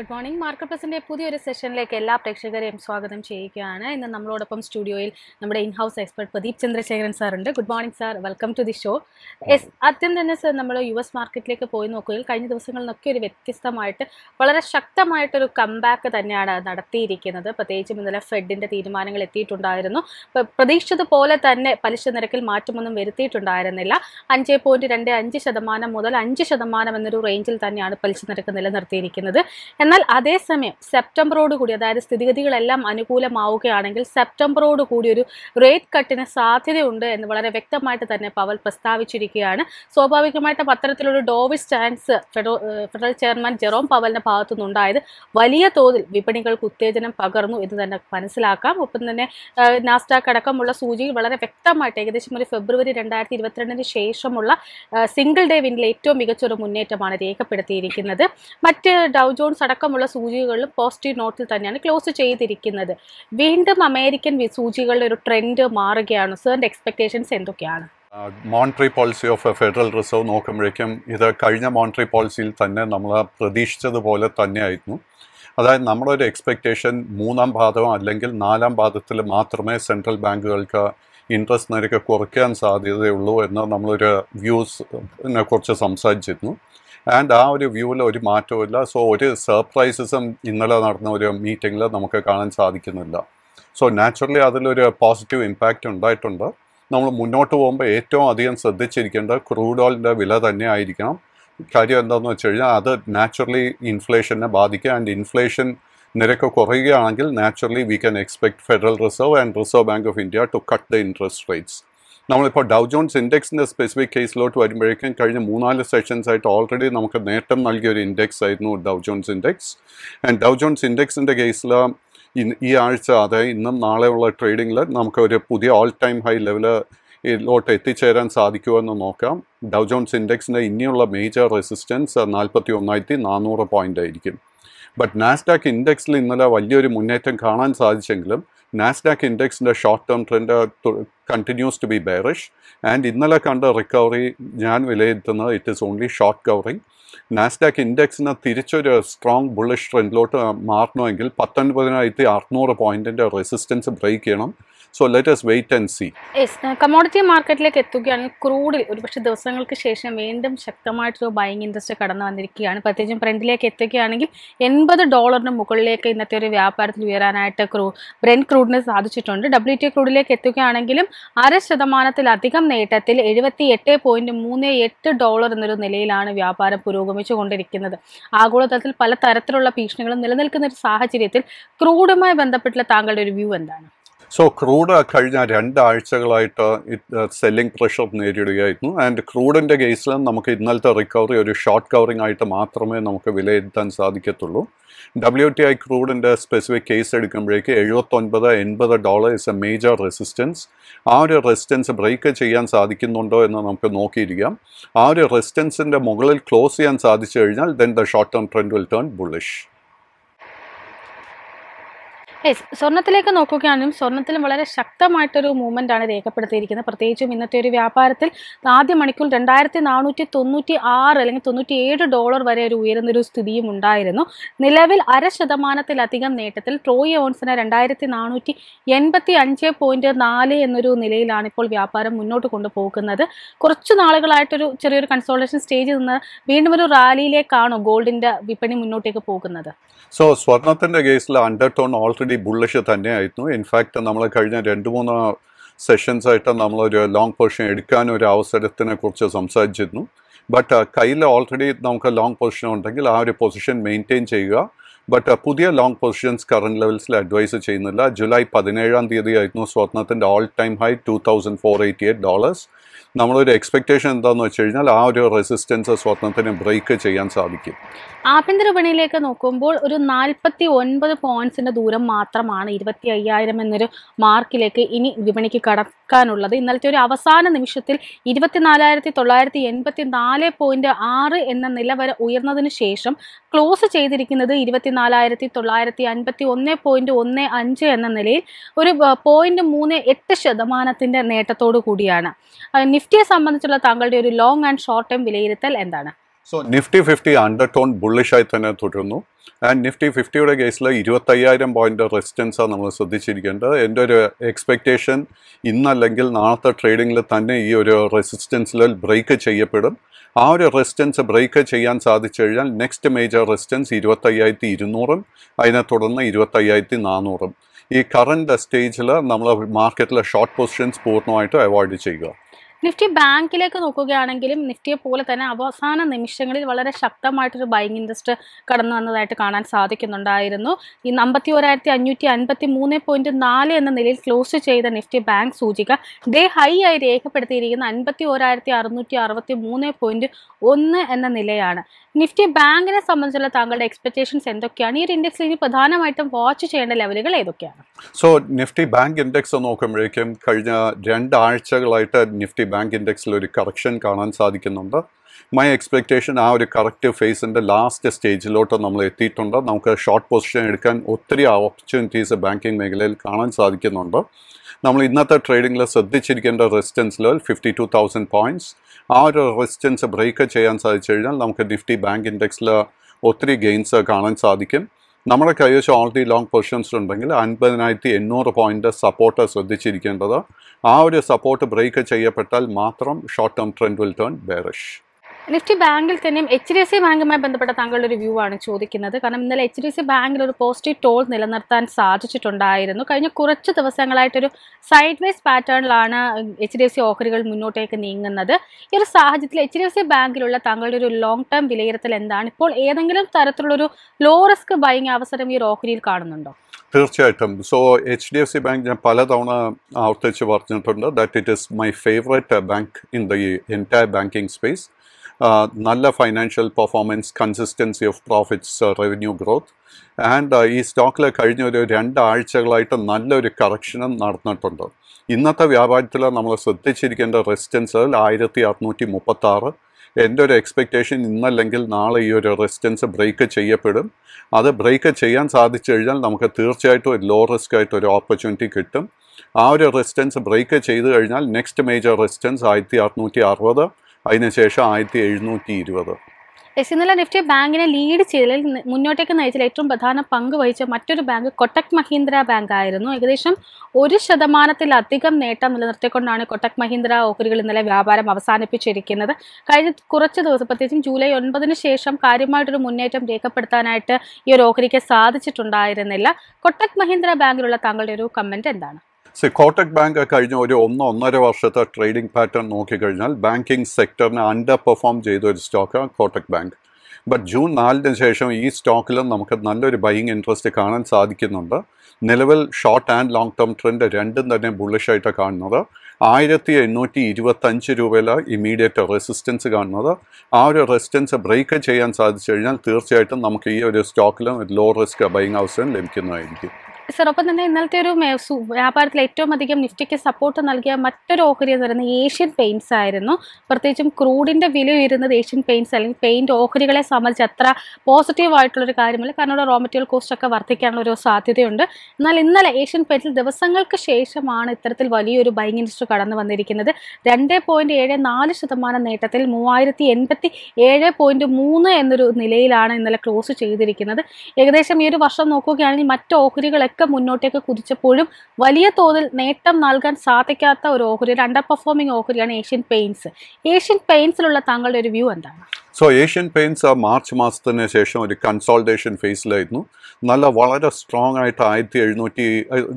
Good morning market പ്ലസിൻ്റെ പുതിയൊരു സെഷനിലേക്ക് എല്ലാ പ്രേക്ഷകരെയും സ്വാഗതം ചെയ്യുകയാണ് ഇന്ന് നമ്മളോടൊപ്പം സ്റ്റുഡിയോയിൽ നമ്മുടെ in house expert Pradeep Chandrasekharan sir ഉണ്ട് good morning sir welcome to the show yes ആദ്യം തന്നെ സാർ നമ്മൾ യു എസ് മാർക്കറ്റിലേക്ക് പോയി നോക്കുകയിൽ കഴിഞ്ഞ ദിവസങ്ങളിലൊക്കെ ഒരു വ്യത്യസ്തമായിട്ട് വളരെ ശക്തമായിട്ടൊരു കംബാക്ക് തന്നെയാണ് നടത്തിയിരിക്കുന്നത് പ്രത്യേകിച്ചും ഇന്നലെ ഫെഡിൻ്റെ തീരുമാനങ്ങൾ എത്തിയിട്ടുണ്ടായിരുന്നു പ്രതീക്ഷിച്ചതുപോലെ തന്നെ പലിശ നിരക്കിൽ മാറ്റമൊന്നും വരുത്തിയിട്ടുണ്ടായിരുന്നില്ല അഞ്ച് പോയിൻറ്റ് രണ്ട് അഞ്ച് ശതമാനം മുതൽ അഞ്ച് ശതമാനം എന്നൊരു റേഞ്ചിൽ തന്നെയാണ് പലിശ നിരക്ക് നിലനിർത്തിയിരിക്കുന്നത് എന്നാൽ അതേസമയം കൂടി അതായത് സ്ഥിതിഗതികളെല്ലാം അനുകൂലമാവുകയാണെങ്കിൽ സെപ്റ്റംബറോട് കൂടി ഒരു റേറ്റ് കട്ടിന് സാധ്യതയുണ്ട് എന്ന് വളരെ വ്യക്തമായിട്ട് തന്നെ പവൽ പ്രസ്താവിച്ചിരിക്കുകയാണ് സ്വാഭാവികമായിട്ട് അത്തരത്തിലൊരു dovish chance federal chairman Jerome ഭാഗത്തു നിന്നുണ്ടായത് വലിയ തോതിൽ വിപണികൾക്ക് ഉത്തേജനം പകർന്നു എന്ന് തന്നെ മനസ്സിലാക്കാം ഒപ്പം തന്നെ നാസ്റ്റാക്ക് അടക്കമുള്ള സൂചികൾ വളരെ വ്യക്തമായിട്ട് ഏകദേശം ഒരു ഫെബ്രുവരി രണ്ടായിരത്തി ഇരുപത്തിരണ്ടിന് ശേഷമുള്ള സിംഗിൾ ഡേ വിനിലെ ഏറ്റവും മികച്ചൊരു മുന്നേറ്റമാണ് രേഖപ്പെടുത്തിയിരിക്കുന്നത് മറ്റ് ഡൗ ജോൺസ് അടക്കം അടക്കമുള്ള സൂചികകളിലും പോസിറ്റീവ് നോട്ടിൽ തന്നെയാണ് ക്ലോസ് ചെയ്തിരിക്കുന്നത് വീണ്ടും അമേരിക്കൻ സൂചികളുടെ ഒരു ട്രെൻഡ് മാറുകയാണ് സാറിൻ്റെ എക്സ്പെക്ടേഷൻസ് എന്തൊക്കെയാണ് monetary policy of federal reserve നോക്കുമ്പോഴേക്കും ഇത് കഴിഞ്ഞ മോണിറ്ററി പോളിസിയിൽ തന്നെ നമ്മൾ പ്രതീക്ഷിച്ചതുപോലെ തന്നെയായിരുന്നു അതായത് നമ്മുടെ ഒരു എക്സ്പെക്റ്റേഷൻ മൂന്നാം പാദവും അല്ലെങ്കിൽ നാലാം പാദത്തിൽ മാത്രമേ സെൻട്രൽ ബാങ്കുകൾക്ക് ഇൻട്രസ്റ്റ് നിരക്ക് കുറയ്ക്കാൻ സാധ്യതയുള്ളൂ എന്ന് നമ്മളൊരു വ്യൂസിനെ കുറിച്ച് സംസാരിച്ചിരുന്നു ആൻഡ് ആ ഒരു വ്യൂവിൽ ഒരു മാറ്റവും സോ ഒരു സർപ്രൈസസും ഇന്നലെ നടന്ന ഒരു മീറ്റിങ്ങിൽ നമുക്ക് കാണാൻ സാധിക്കുന്നില്ല സോ നാച്ചുറലി അതിലൊരു പോസിറ്റീവ് ഇമ്പാക്റ്റ് ഉണ്ടായിട്ടുണ്ട് നമ്മൾ മുന്നോട്ട് പോകുമ്പോൾ ഏറ്റവും അധികം ശ്രദ്ധിച്ചിരിക്കേണ്ട ക്രൂഡ് ഓയിലിൻ്റെ വില തന്നെ ആയിരിക്കണം കാര്യം എന്താണെന്ന് വെച്ച് കഴിഞ്ഞാൽ അത് നാച്ചുറലി ഇൻഫ്ലേഷനെ ബാധിക്കുക ആൻഡ് ഇൻഫ്ലേഷൻ നിരക്ക് കുറയുകയാണെങ്കിൽ naturally we can expect federal reserve and reserve bank of India to cut the interest rates നമ്മളിപ്പോൾ ഡൗ ജോൺസ് ഇൻഡെക്സിൻ്റെ സ്പെസിഫിക് കേസിലോട്ട് വരുമ്പോഴേക്കും കഴിഞ്ഞ മൂന്നാല് സെഷൻസായിട്ട് ഓൾറെഡി നമുക്ക് നേട്ടം നൽകിയ ഒരു ഇൻഡെക്സ് ആയിരുന്നു Dow Jones index and Dow Jones ഇൻഡെക്സിൻ്റെ കേസിൽ ഈ ആഴ്ച അതായത് ഇന്നും നാളെയുള്ള ട്രേഡിങ്ങിൽ നമുക്ക് ഒരു പുതിയ ഓൾ ടൈം ഹൈ ലെവല് ഇതിലോട്ട് എത്തിച്ചേരാൻ എന്ന് നോക്കാം ഡൗ ജോൺസ് ഇൻഡെക്സിൻ്റെ ഇനിയുള്ള മേജർ റെസിസ്റ്റൻസ് നാൽപ്പത്തി ഒന്നായിരത്തി നാനൂറ് പോയിൻ്റ് ആയിരിക്കും ബട്ട് നാസ്ഡാക്ക് ഇൻഡെക്സിൽ ഇന്നലെ വലിയൊരു മുന്നേറ്റം കാണാൻ സാധിച്ചെങ്കിലും നാസ്ഡാക്ക് ഇൻഡെക്സിൻ്റെ short term trend continues to be bearish and ഇന്നലെ കണ്ട റിക്കവറി ഞാൻ വിലയിരുത്തുന്നത് it is only short covering Nasdaq ഇൻഡെക്സിന് തിരിച്ചൊരു സ്ട്രോങ് ബുള്ളിഷ് ട്രെൻഡിലോട്ട് മാറണമെങ്കിൽ പത്തൊൻപതിനായിരത്തി അറുന്നൂറ് പോയിൻറ്റിൻ്റെ റെസിസ്റ്റൻസ് ബ്രേക്ക് ചെയ്യണം so let's wait and see commodity മാർക്കറ്റിലേക്ക് എത്തുകയാണെങ്കിൽ ക്രൂഡിൽ ഒരുപക്ഷെ ദിവസങ്ങൾക്ക് ശേഷം വീണ്ടും ശക്തമായിട്ടൊരു ബൈങ് ഇൻട്രസ്റ്റ് കടന്നു വന്നിരിക്കുകയാണ് പ്രത്യേകിച്ചും ഫ്രണ്ടിലേക്ക് എത്തുകയാണെങ്കിൽ എൺപത് ഡോളറിന് മുകളിലേക്ക് ഇന്നത്തെ ഒരു വ്യാപാരത്തിൽ ഉയരാനായിട്ട് ക്രൂ ബ്രെൻഡ് ക്രൂഡിന് സാധിച്ചിട്ടുണ്ട് ഡബ്ല്യു ടി ക്രൂഡിലേക്ക് എത്തുകയാണെങ്കിലും അര ശതമാനത്തിലധികം നേട്ടത്തിൽ എഴുപത്തി എട്ട് പോയിന്റ് മൂന്ന് എട്ട് ഡോളർ എന്നൊരു നിലയിലാണ് വ്യാപാരം പുരോഗമിച്ചു കൊണ്ടിരിക്കുന്നത് ആഗോളതലത്തിൽ പല തരത്തിലുള്ള ഭീഷണികളും നിലനിൽക്കുന്ന ഒരു സാഹചര്യത്തിൽ ക്രൂഡുമായി ബന്ധപ്പെട്ടുള്ള താങ്കളുടെ ഒരു വ്യൂ എന്താണ് സോ ക്രൂഡ് കഴിഞ്ഞ രണ്ടാഴ്ചകളായിട്ട് സെല്ലിംഗ് പ്രഷർ നേരിടുകയായിരുന്നു ആൻഡ് ക്രൂഡിൻ്റെ കേസിൽ നമുക്ക് ഇന്നലത്തെ റിക്കവറി ഒരു ഷോർട്ട് കവറിംഗ് ആയിട്ട് മാത്രമേ നമുക്ക് വിലയിരുത്താൻ സാധിക്കത്തുള്ളൂ ഡബ്ല്യു ടി ഐ ക്രൂഡിൻ്റെ സ്പെസിഫിക് കേസ് എടുക്കുമ്പോഴേക്ക് എഴുപത്തൊൻപത് എൺപത് dollar is a major resistance ആ ഒരു റെസിസ്റ്റൻസ് ബ്രേക്ക് ചെയ്യാൻ സാധിക്കുന്നുണ്ടോ എന്ന് നമുക്ക് നോക്കിയിരിക്കാം ആ ഒരു റെസിസ്റ്റൻസിൻ്റെ മുകളിൽ ക്ലോസ് ചെയ്യാൻ സാധിച്ചു കഴിഞ്ഞാൽ then the short term trend will turn bullish yes സ്വർണ്ണത്തിലേക്ക് നോക്കുകയാണെങ്കിലും സ്വർണ്ണത്തിൽ വളരെ ശക്തമായിട്ടൊരു മൂവ്മെൻ്റ് ആണ് രേഖപ്പെടുത്തിയിരിക്കുന്നത് പ്രത്യേകിച്ചും ഇന്നത്തെ ഒരു വ്യാപാരത്തിൽ ആദ്യ മണിക്കൂർ രണ്ടായിരത്തി നാനൂറ്റി തൊണ്ണൂറ്റി ആറ് അല്ലെങ്കിൽ തൊണ്ണൂറ്റി ഏഴ് ഡോളർ വരെ ഒരു ഉയരുന്നൊരു സ്ഥിതിയും ഉണ്ടായിരുന്നു നിലവിൽ അര ശതമാനത്തിലധികം നേട്ടത്തിൽ ട്രോയി ഓൺസിനെ രണ്ടായിരത്തി നാനൂറ്റി എൺപത്തി അഞ്ച് പോയിന്റ് നാല് എന്നൊരു നിലയിലാണ് ഇപ്പോൾ വ്യാപാരം മുന്നോട്ട് കൊണ്ടുപോകുന്നത് കുറച്ച് നാളുകളായിട്ടൊരു ചെറിയൊരു കൺസോൾട്ടേഷൻ സ്റ്റേജിൽ നിന്ന് വീണ്ടും ഒരു റാലിയിലേക്കാണോ ഗോൾഡിന്റെ വിപണി മുന്നോട്ടേക്ക് പോകുന്നത് സോ സ്വർണത്തിന്റെ കേസിൽ under tone already already bullish തന്നെയായിരുന്നു ഇൻഫാക്റ്റ് നമ്മൾ കഴിഞ്ഞ രണ്ട് മൂന്ന് സെഷൻസ് ആയിട്ട് നമ്മളൊരു ലോങ് പൊസിഷൻ എടുക്കാൻ ഒരു അവസരത്തിനെ കുറിച്ച് സംസാരിച്ചിരുന്നു ബട്ട് കയ്യിൽ ഓൾറെഡി നമുക്ക് ലോങ് പൊസിഷൻ ഉണ്ടെങ്കിൽ ആ ഒരു പൊസിഷൻ മെയിൻറ്റെയിൻ ചെയ്യുക ബട്ട് uh, പുതിയ ലോങ് പൊസിഷൻസ് കറണ്ട് ലെവൽസിൽ അഡ്വൈസ് ചെയ്യുന്നില്ല ജൂലൈ പതിനേഴാം തീയതി ആയിരുന്നു സ്വർണത്തിൻ്റെ all time high two thousand four eighty eight dollars നമ്മളൊരു എക്സ്പെക്ടേഷൻ എന്താണെന്ന് വെച്ച് കഴിഞ്ഞാൽ ആ ഒരു റെസിസ്റ്റൻസ് സ്വർണത്തിന് ബ്രേക്ക് ചെയ്യാൻ സാധിക്കും ആഭ്യന്തര വിപണിയിലേക്ക് നോക്കുമ്പോൾ ഒരു നാൽപ്പത്തി ഒൻപത് പോയിന്റ്സിന്റെ ദൂരം മാത്രമാണ് ഇരുപത്തി അയ്യായിരം എന്നൊരു മാർക്കിലേക്ക് ഇനി വിപണിക്ക് കടക്കാനുള്ളത് ഇന്നലത്തെ ഒരു അവസാന നിമിഷത്തിൽ ഇരുപത്തിനാലായിരത്തി തൊള്ളായിരത്തി എൺപത്തി നാല് പോയിന്റ് ആറ് എന്ന നില വരെ ഉയർന്നതിന് ശേഷം ക്ലോസ് ചെയ്തിരിക്കുന്നത് ഇരുപത്തിനാലായിരത്തി തൊള്ളായിരത്തി അൻപത്തി ഒന്ന് പോയിന്റ് ഒന്ന് അഞ്ച് എന്ന നിലയിൽ ഒരു പോയിന്റ് മൂന്ന് എട്ട് ശതമാനത്തിന്റെ നേട്ടത്തോടു കൂടിയാണ് നിഫ്റ്റിയെ സംബന്ധിച്ചുള്ള താങ്കളുടെ ഒരു ലോങ് ആൻഡ് ഷോർട്ട് ടേം വിലയിരുത്തൽ എന്താണ് so Nifty fifty under tone ബുള്ളിഷായി തന്നെ തുടരുന്നു ആൻഡ് നിഫ്റ്റി ഫിഫ്റ്റിയുടെ കേസിൽ ഇരുപത്തയ്യായിരം പോയിന്റ് റെസിസ്റ്റൻസാണ് നമ്മൾ ശ്രദ്ധിച്ചിരിക്കേണ്ടത് എൻ്റെ ഒരു എക്സ്പെക്റ്റേഷൻ ഇന്നല്ലെങ്കിൽ നാളത്തെ ട്രേഡിങ്ങിൽ തന്നെ ഈ ഒരു റെസിസ്റ്റൻസിൽ ബ്രേക്ക് ചെയ്യപ്പെടും ആ ഒരു റെസിസ്റ്റൻസ് ബ്രേക്ക് ചെയ്യാൻ സാധിച്ചു കഴിഞ്ഞാൽ നെക്സ്റ്റ് മേജർ റെസിസ്റ്റൻസ് ഇരുപത്തയ്യായിരത്തി ഇരുന്നൂറും അതിനെ തുടർന്ന് ഇരുപത്തയ്യായിരത്തി നാനൂറും ഈ കറണ്ട് സ്റ്റേജിൽ നമ്മൾ മാർക്കറ്റിലെ ഷോർട്ട് പൊസിഷൻസ് പൂർണ്ണമായിട്ട് അവോയ്ഡ് ചെയ്യുക നിഫ്റ്റി ബാങ്കിലേക്ക് നോക്കുകയാണെങ്കിലും നിഫ്റ്റിയെ പോലെ തന്നെ അവസാന നിമിഷങ്ങളിൽ വളരെ ശക്തമായിട്ടൊരു ബൈങ് ഇൻട്രസ്റ്റ് കടന്നു വന്നതായിട്ട് കാണാൻ സാധിക്കുന്നുണ്ടായിരുന്നു ഈ അമ്പത്തി ഒരായിരത്തി അഞ്ഞൂറ്റി അൻപത്തി മൂന്ന് പോയിന്റ് നാല് എന്ന നിലയിൽ ക്ലോസ് ചെയ്ത നിഫ്റ്റി ബാങ്ക് സൂചിക ഡേ ഹൈ ആയി രേഖപ്പെടുത്തിയിരിക്കുന്ന അൻപത്തി ഒരായിരത്തി അറുന്നൂറ്റി അറുപത്തി മൂന്ന് പോയിന്റ് ഒന്ന് എന്ന നിലയാണ് നിഫ്റ്റി ബാങ്കിനെ സംബന്ധിച്ചുള്ള താങ്കളുടെ എക്സ്പെക്ടേഷൻസ് എന്തൊക്കെയാണ് ഈ ഒരു ഇൻഡെക്സിൽ ഇനി പ്രധാനമായിട്ടും വാച്ച് ചെയ്യേണ്ട ലെവലുകൾ ഏതൊക്കെയാണ് സോ നിഫ്റ്റി ബാങ്ക് ഇൻഡെക്സ് നോക്കുമ്പോഴേക്കും കഴിഞ്ഞ രണ്ടാഴ്ചകളായിട്ട് നിഫ്റ്റി ബാങ്ക് ഇൻഡെക്സിൽ ഒരു കറക്ഷൻ കാണാൻ സാധിക്കുന്നുണ്ട് മൈ എക്സ്പെക്റ്റേഷൻ ആ ഒരു കറക്റ്റ് ഫേസിൻ്റെ ലാസ്റ്റ് സ്റ്റേജിലോട്ട് നമ്മൾ എത്തിയിട്ടുണ്ട് നമുക്ക് ഷോർട്ട് പൊസിഷൻ എടുക്കാൻ ഒത്തിരി ഓപ്പർച്യൂണിറ്റീസ് ബാങ്കിങ് മേഖലയിൽ കാണാൻ സാധിക്കുന്നുണ്ട് നമ്മൾ ഇന്നത്തെ ട്രേഡിങ്ങിൽ ശ്രദ്ധിച്ചിരിക്കേണ്ട resistance level fifty two thousand points ആ ഒരു റെസിസ്റ്റൻസ് ബ്രേക്ക് ചെയ്യാൻ സാധിച്ചു കഴിഞ്ഞാൽ നമുക്ക് നിഫ്റ്റി ബാങ്ക് ഇൻഡെക്സിൽ ഒത്തിരി ഗെയിൻസ് കാണാൻ സാധിക്കും നമ്മുടെ കൈവശം ഓൾറെഡി ലോങ് പൊസിഷൻസ് ഉണ്ടെങ്കിൽ അൻപതിനായിരത്തി എണ്ണൂറ് പോയിൻ്റ് സപ്പോർട്ട് ശ്രദ്ധിച്ചിരിക്കേണ്ടത് ആ ഒരു സപ്പോർട്ട് ബ്രേക്ക് ചെയ്യപ്പെട്ടാൽ മാത്രം short term trend will turn bearish Nifty ബാങ്കിൽ തന്നെയും എച്ച് ഡി എഫ് സി ബാങ്കുമായി ബന്ധപ്പെട്ട താങ്കളുടെ ഒരു വ്യൂ ആണ് ചോദിക്കുന്നത് കാരണം ഇന്നലെ എച്ച് ഡി എഫ് സി ബാങ്കിൽ ഒരു പോസിറ്റീവ് ടോൾ നിലനിർത്താൻ സാധിച്ചിട്ടുണ്ടായിരുന്നു കഴിഞ്ഞ കുറച്ച് ദിവസങ്ങളായിട്ടൊരു സൈഡ് വൈസ് പാറ്റേണിലാണ് എച്ച് ഡി എഫ് സി ഓഹരികൾ മുന്നോട്ടേക്ക് നീങ്ങുന്നത് ഈ ഒരു സാഹചര്യത്തിൽ എച്ച് ഡി എഫ് സി ബാങ്കിലുള്ള താങ്കളുടെ ഒരു ലോങ് ടേം വിലയിരുത്തൽ എന്താണ് ഇപ്പോൾ ഏതെങ്കിലും തരത്തിലുള്ളൊരു ലോ റിസ്ക് ബൈങ് അവസരം ഈ ഒരു ഓഹരിയിൽ കാണുന്നുണ്ടോ തീർച്ചയായിട്ടും so H D F C bank ഞാൻ പലതവണ ആവർത്തിച്ച് പറഞ്ഞിട്ടുണ്ട് that it is my favourite bank in the entire banking space നല്ല financial performance consistency of profits revenue growth and ഈ സ്റ്റോക്കിൽ കഴിഞ്ഞ ഒരു രണ്ടാഴ്ചകളായിട്ട് നല്ലൊരു കറക്ഷനും നടന്നിട്ടുണ്ട് ഇന്നത്തെ വ്യാപാരത്തിൽ നമ്മൾ ശ്രദ്ധിച്ചിരിക്കേണ്ട റെസിസ്റ്റൻസുകൾ ആയിരത്തി അറുന്നൂറ്റി മുപ്പത്താറ് എൻ്റെ ഒരു എക്സ്പെക്റ്റേഷൻ ഇന്നല്ലെങ്കിൽ നാളെ ഈ ഒരു റെസിസ്റ്റൻസ് ബ്രേക്ക് ചെയ്യപ്പെടും അത് ബ്രേക്ക് ചെയ്യാൻ സാധിച്ചു കഴിഞ്ഞാൽ നമുക്ക് തീർച്ചയായിട്ടും ഒരു ലോ റിസ്ക് ആയിട്ട് ഒരു ഓപ്പർച്യൂണിറ്റി കിട്ടും ആ ഒരു റെസിസ്റ്റൻസ് ബ്രേക്ക് ചെയ്ത് കഴിഞ്ഞാൽ നെക്സ്റ്റ് മേജർ റെസിസ്റ്റൻസ് ആയിരത്തി അറുന്നൂറ്റി അറുപത് അതിനുശേഷം ആയിരത്തി എഴുന്നൂറ്റി ഇരുപത് എസ് ഇന്നലെ നിഫ്റ്റി ബാങ്കിനെ ലീഡ് ചെയ്തതിൽ മുന്നോട്ടേക്ക് നയിച്ചതിൽ ഏറ്റവും പ്രധാന പങ്ക് വഹിച്ച മറ്റൊരു ബാങ്ക് കൊട്ടക് മഹീന്ദ്ര ബാങ്ക് ആയിരുന്നു ഏകദേശം ഒരു ശതമാനത്തിലധികം നേട്ടം നിലനിർത്തിക്കൊണ്ടാണ് കൊട്ടക് മഹീന്ദ്ര ഓഹരികൾ ഇന്നലെ വ്യാപാരം അവസാനിപ്പിച്ചിരിക്കുന്നത് കഴിഞ്ഞ കുറച്ച് ദിവസം പ്രത്യേകിച്ചും ജൂലൈ ഒൻപതിന് ശേഷം കാര്യമായിട്ടൊരു മുന്നേറ്റം രേഖപ്പെടുത്താനായിട്ട് ഈ ഒരു ഓഹരിക്ക് സാധിച്ചിട്ടുണ്ടായിരുന്നില്ല കൊട്ടക് മഹീന്ദ്ര ബാങ്കിലുള്ള താങ്കളുടെ ഒരു കമൻറ്റ് എന്താണ് സി കോട്ടക് ബാങ്ക് കഴിഞ്ഞ ഒരു ഒന്ന് ഒന്നര വർഷത്തെ ട്രേഡിംഗ് പാറ്റേൺ നോക്കിക്കഴിഞ്ഞാൽ ബാങ്കിങ് സെക്ടറിനെ അണ്ടർ പെർഫോം ചെയ്ത ഒരു സ്റ്റോക്കാണ് കോട്ടക് ബാങ്ക് ബട്ട് ജൂൺ നാലിന് ശേഷം ഈ സ്റ്റോക്കിലും നമുക്ക് നല്ലൊരു ബൈയിങ് ഇൻട്രസ്റ്റ് കാണാൻ സാധിക്കുന്നുണ്ട് നിലവിൽ short and long term trend രണ്ടും തന്നെ ബുള്ളിഷായിട്ട് കാണുന്നത് ആയിരത്തി എണ്ണൂറ്റി ഇരുപത്തഞ്ച് രൂപയിലെ ഇമ്മീഡിയറ്റ് റെസിസ്റ്റൻസ് കാണുന്നത് ആ ഒരു റെസിസ്റ്റൻസ് ബ്രേക്ക് ചെയ്യാൻ സാധിച്ചു കഴിഞ്ഞാൽ തീർച്ചയായിട്ടും നമുക്ക് ഈ ഒരു സ്റ്റോക്കിലും ലോ റിസ്ക് ബൈങ് അവസരം ലഭിക്കുന്നതായിരിക്കും സിറൊപ്പം തന്നെ ഇന്നലത്തെ ഒരു വ്യാപാരത്തിൽ ഏറ്റവും അധികം നിഫ്റ്റിക്ക് സപ്പോർട്ട് നൽകിയ മറ്റൊരു ഓഹരി എന്ന് പറയുന്നത് ഏഷ്യൻ പെയിൻസ് ആയിരുന്നു പ്രത്യേകിച്ചും ക്രൂഡിൻ്റെ വില ഉയരുന്നത് ഏഷ്യൻ പെയിൻസ് അല്ലെങ്കിൽ പെയിൻറ്റ് ഓഹരികളെ സംബന്ധിച്ച് അത്ര പോസിറ്റീവ് ആയിട്ടുള്ളൊരു കാര്യമല്ല കാരണം ഇവിടെ റോ മെറ്റീരിയൽ കോസ്റ്റ് ഒക്കെ വർദ്ധിക്കാനുള്ള ഒരു സാധ്യതയുണ്ട് എന്നാൽ ഇന്നലെ ഏഷ്യൻ പെയിൻസിൽ ദിവസങ്ങൾക്ക് ശേഷമാണ് ഇത്തരത്തിൽ വലിയൊരു ബൈങ് ഇൻഡസ്ട്രി കടന്നു വന്നിരിക്കുന്നത് രണ്ട് പോയിൻറ്റ് ഏഴ് നാല് ശതമാനം നേട്ടത്തിൽ മൂവായിരത്തി എൺപത്തി ഏഴ് പോയിൻറ്റ് മൂന്ന് എന്നൊരു നിലയിലാണ് ഇന്നലെ ക്ലോസ് ചെയ്തിരിക്കുന്നത് ഏകദേശം ഈ ഒരു വർഷം നോക്കുകയാണെങ്കിൽ മറ്റ് ഓഹരികളൊക്കെ ഒക്കെ മുന്നോട്ടേക്ക് കുതിച്ചപ്പോഴും വലിയ തോതിൽ നേട്ടം നൽകാൻ സാധിക്കാത്ത ഒരു ഓഹരി ഒരു അണ്ടർ പെർഫോമിംഗ് ഓഹരിയാണ് ഏഷ്യൻ പെയിൻസ് ഏഷ്യൻ പെയിൻസിലുള്ള താങ്കളുടെ ഒരു വ്യൂ എന്താണ് സോ ഏഷ്യൻ പെയിൻസ് മാർച്ച് മാസത്തിന് ശേഷം ഒരു കൺസോൾട്ടേഷൻ ഫേസിലായിരുന്നു നല്ല വളരെ സ്ട്രോങ് ആയിട്ട് ആയിരത്തി എഴുന്നൂറ്റി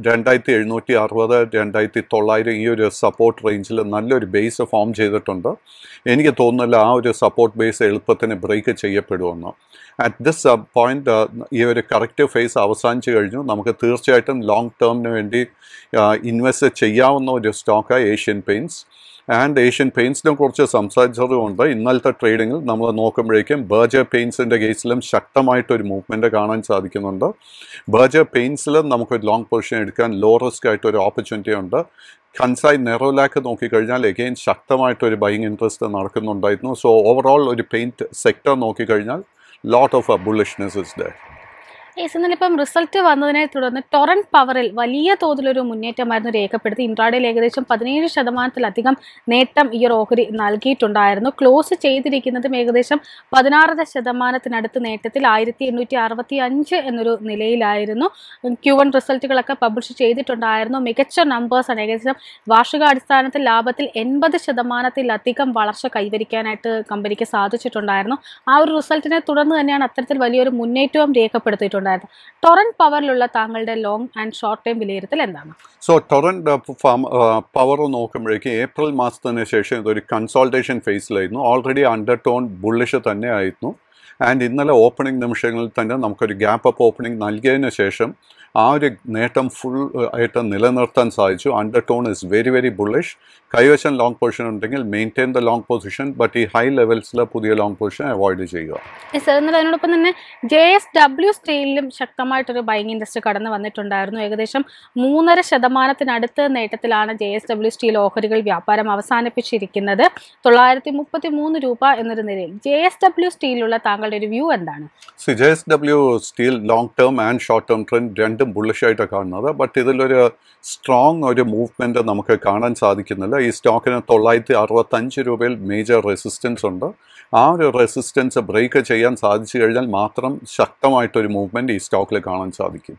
രണ്ടായിരത്തി എഴുന്നൂറ്റി അറുപത് രണ്ടായിരത്തി തൊള്ളായിരം ഈ ഒരു സപ്പോർട്ട് റേഞ്ചിൽ നല്ലൊരു ബേസ് ഫോം ചെയ്തിട്ടുണ്ട് എനിക്ക് തോന്നുന്നില്ല ആ ഒരു സപ്പോർട്ട് ബേസ് എളുപ്പത്തിന് ബ്രേക്ക് ചെയ്യപ്പെടുമെന്ന് അറ്റ് ദിസ് പോയിൻ്റ് ഈ ഒരു കറക്റ്റ് ഫേസ് അവസാനിച്ചു കഴിഞ്ഞു നമുക്ക് തീർച്ചയായിട്ടും ലോങ് ടേമിന് വേണ്ടി ഇൻവെസ്റ്റ് uh, ചെയ്യാവുന്ന ഒരു സ്റ്റോക്കാണ് ഏഷ്യൻ പെയിൻസ് ആൻഡ് ഏഷ്യൻ പെയിൻസിനെ കുറിച്ച് സംസാരിച്ചതുകൊണ്ട് ഇന്നലത്തെ ട്രേഡിങ്ങിൽ നമ്മൾ നോക്കുമ്പോഴേക്കും ബർജർ പെയിൻസിൻ്റെ കേസിലും ശക്തമായിട്ടൊരു മൂവ്മെൻറ്റ് കാണാൻ സാധിക്കുന്നുണ്ട് ബർജർ പെയിൻസിലും നമുക്കൊരു ലോങ് പൊസിഷൻ എടുക്കാൻ ലോ റിസ്ക് ആയിട്ടൊരു ഓപ്പർച്യൂണിറ്റി ഉണ്ട് കൺസൈ നെറോലാക്ക് നോക്കിക്കഴിഞ്ഞാൽ എഗെയിൻ ശക്തമായിട്ട് ഒരു ബൈങ് ഇൻട്രസ്റ്റ് നടക്കുന്നുണ്ടായിരുന്നു സോ ഓവറോൾ ഒരു പെയിൻറ്റ് സെക്ടർ നോക്കിക്കഴിഞ്ഞാൽ ലോട്ട് ഓഫ് അബുളിഷ്നെസ് ഇസ് ഡേ യെസ് ഇപ്പം റിസൾട്ട് വന്നതിനെ തുടർന്ന് ടൊറന്റ് പവറിൽ വലിയ തോതിലൊരു മുന്നേറ്റമായിരുന്നു രേഖപ്പെടുത്തി ഇൻട്രാഡേയിൽ ഏകദേശം പതിനേഴ് ശതമാനത്തിലധികം നേട്ടം ഈ ഓഹരി നൽകിയിട്ടുണ്ടായിരുന്നു ക്ലോസ് ചെയ്തിരിക്കുന്നതും ഏകദേശം പതിനാറ് ശതമാനത്തിനടുത്ത് നേട്ടത്തിൽ ആയിരത്തി എണ്ണൂറ്റി അറുപത്തി അഞ്ച് എന്നൊരു നിലയിലായിരുന്നു ക്യു വൺ റിസൾട്ടുകളൊക്കെ പബ്ലിഷ് ചെയ്തിട്ടുണ്ടായിരുന്നു മികച്ച നമ്പേഴ്സാണ് ഏകദേശം വാർഷികാടിസ്ഥാനത്തിൽ ലാഭത്തിൽ എൺപത് ശതമാനത്തിലധികം വളർച്ച കൈവരിക്കാനായിട്ട് കമ്പനിക്ക് സാധിച്ചിട്ടുണ്ടായിരുന്നു ആ ഒരു റിസൾട്ടിനെ തുടർന്ന് തന്നെയാണ് അത്തരത്തിൽ വലിയൊരു മുന്നേറ്റവും രേഖപ്പെടുത്തിയിട്ടുണ്ട് ഉണ്ടായത് ടൊറന്റ് പവറിലുള്ള താങ്കളുടെ ലോങ് ആൻഡ് ഷോർട്ട് ടൈം വിലയിരുത്തൽ എന്താണ് സോ ടൊറന്റ് പവർ നോക്കുമ്പോഴേക്ക് ഏപ്രിൽ മാസത്തിന് ശേഷം ഇതൊരു കൺസൾട്ടേഷൻ ഫേസിലായിരുന്നു ഓൾറെഡി അണ്ടർ ടോൺ ബുള്ളിഷ് തന്നെ ആയിരുന്നു ആൻഡ് ഇന്നലെ ഓപ്പണിംഗ് നിമിഷങ്ങളിൽ തന്നെ നമുക്കൊരു ഗ്യാപ്പ് അപ്പ് ഓപ്പണിംഗ് നൽകിയതിന് ശേഷം ആ ഒരു നേട്ടം ഫുൾ ആയിട്ട് നിലനിർത്താൻ സാധിച്ചു under tone is very very bullish കൈവശം ലോങ് പൊസിഷൻ ഉണ്ടെങ്കിൽ maintain the long position but ഈ ഹൈ ലെവൽസിൽ പുതിയ ലോങ് പൊസിഷൻ അവോയ്ഡ് ചെയ്യുക അതിനോടൊപ്പം തന്നെ ജെ എസ് ഡബ്ല്യു സ്റ്റീലിലും ശക്തമായിട്ടൊരു ബൈങ് ഇൻഡസ്ട്രി കടന്നു വന്നിട്ടുണ്ടായിരുന്നു ഏകദേശം മൂന്നര ശതമാനത്തിനടുത്ത് നേട്ടത്തിലാണ് ജെ എസ് ഡബ്ല്യു സ്റ്റീൽ ഓഹരികൾ വ്യാപാരം അവസാനിപ്പിച്ചിരിക്കുന്നത് തൊള്ളായിരത്തി മുപ്പത്തി മൂന്ന് രൂപ എന്നൊരു നിലയിൽ ജെ എസ് ഡബ്ല്യു സ്റ്റീലുള്ള താങ്കളുടെ ഒരു വ്യൂ എന്താണ് J S W steel long term and short term trend രണ്ട് ആയിട്ടും ബുള്ളിഷായിട്ട് കാണുന്നത് ബട്ട് ഇതിലൊരു സ്ട്രോങ് ഒരു മൂവ്മെൻറ്റ് നമുക്ക് കാണാൻ സാധിക്കുന്നില്ല ഈ സ്റ്റോക്കിന് തൊള്ളായിരത്തി അറുപത്തഞ്ച് രൂപയിൽ മേജർ റെസിസ്റ്റൻസ് ഉണ്ട് ആ ഒരു റെസിസ്റ്റൻസ് ബ്രേക്ക് ചെയ്യാൻ സാധിച്ചു കഴിഞ്ഞാൽ മാത്രം ശക്തമായിട്ടൊരു മൂവ്മെൻ്റ് ഈ സ്റ്റോക്കിൽ കാണാൻ സാധിക്കും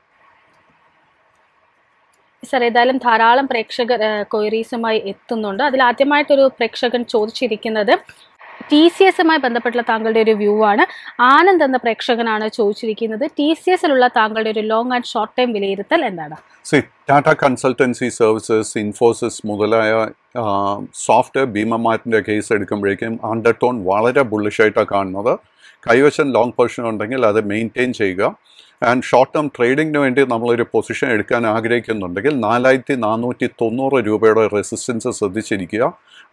സർ ഏതായാലും ധാരാളം പ്രേക്ഷകർ ക്വയറീസുമായി എത്തുന്നുണ്ട് അതിൽ ആദ്യമായിട്ടൊരു പ്രേക്ഷകൻ ചോദിച്ചിരിക്കുന്നത് ടി സി എസുമായി ബന്ധപ്പെട്ടുള്ള താങ്കളുടെ ഒരു വ്യൂ ആണ് ആനന്ദ് എന്ന പ്രേക്ഷകനാണ് ചോദിച്ചിരിക്കുന്നത് ടി സി എസിലുള്ള താങ്കളുടെ ഒരു ലോങ് ആൻഡ് ഷോർട്ട് ടൈം വിലയിരുത്തൽ എന്താണ് സി ടാറ്റ കൺസൾട്ടൻസി സർവീസസ് ഇൻഫോസിസ് മുതലായ സോഫ്റ്റ്വെയർ ഭീമന്മാരിൻ്റെ കേസ് എടുക്കുമ്പോഴേക്കും അണ്ടർടോൺ ടോൺ വളരെ ബുള്ളിഷായിട്ടാണ് കാണുന്നത് കൈവശം ലോങ് പൊസിഷൻ ഉണ്ടെങ്കിൽ അത് മെയിൻറ്റെയിൻ ചെയ്യുക ആൻഡ് ഷോർട്ട് ടേം ട്രേഡിങ്ങിന് വേണ്ടി നമ്മളൊരു പൊസിഷൻ എടുക്കാൻ ആഗ്രഹിക്കുന്നുണ്ടെങ്കിൽ നാലായിരത്തി നാനൂറ്റി തൊണ്ണൂറ് രൂപയുടെ റെസിസ്റ്റൻസ് ശ്രദ്ധിച്ചിരിക്കുക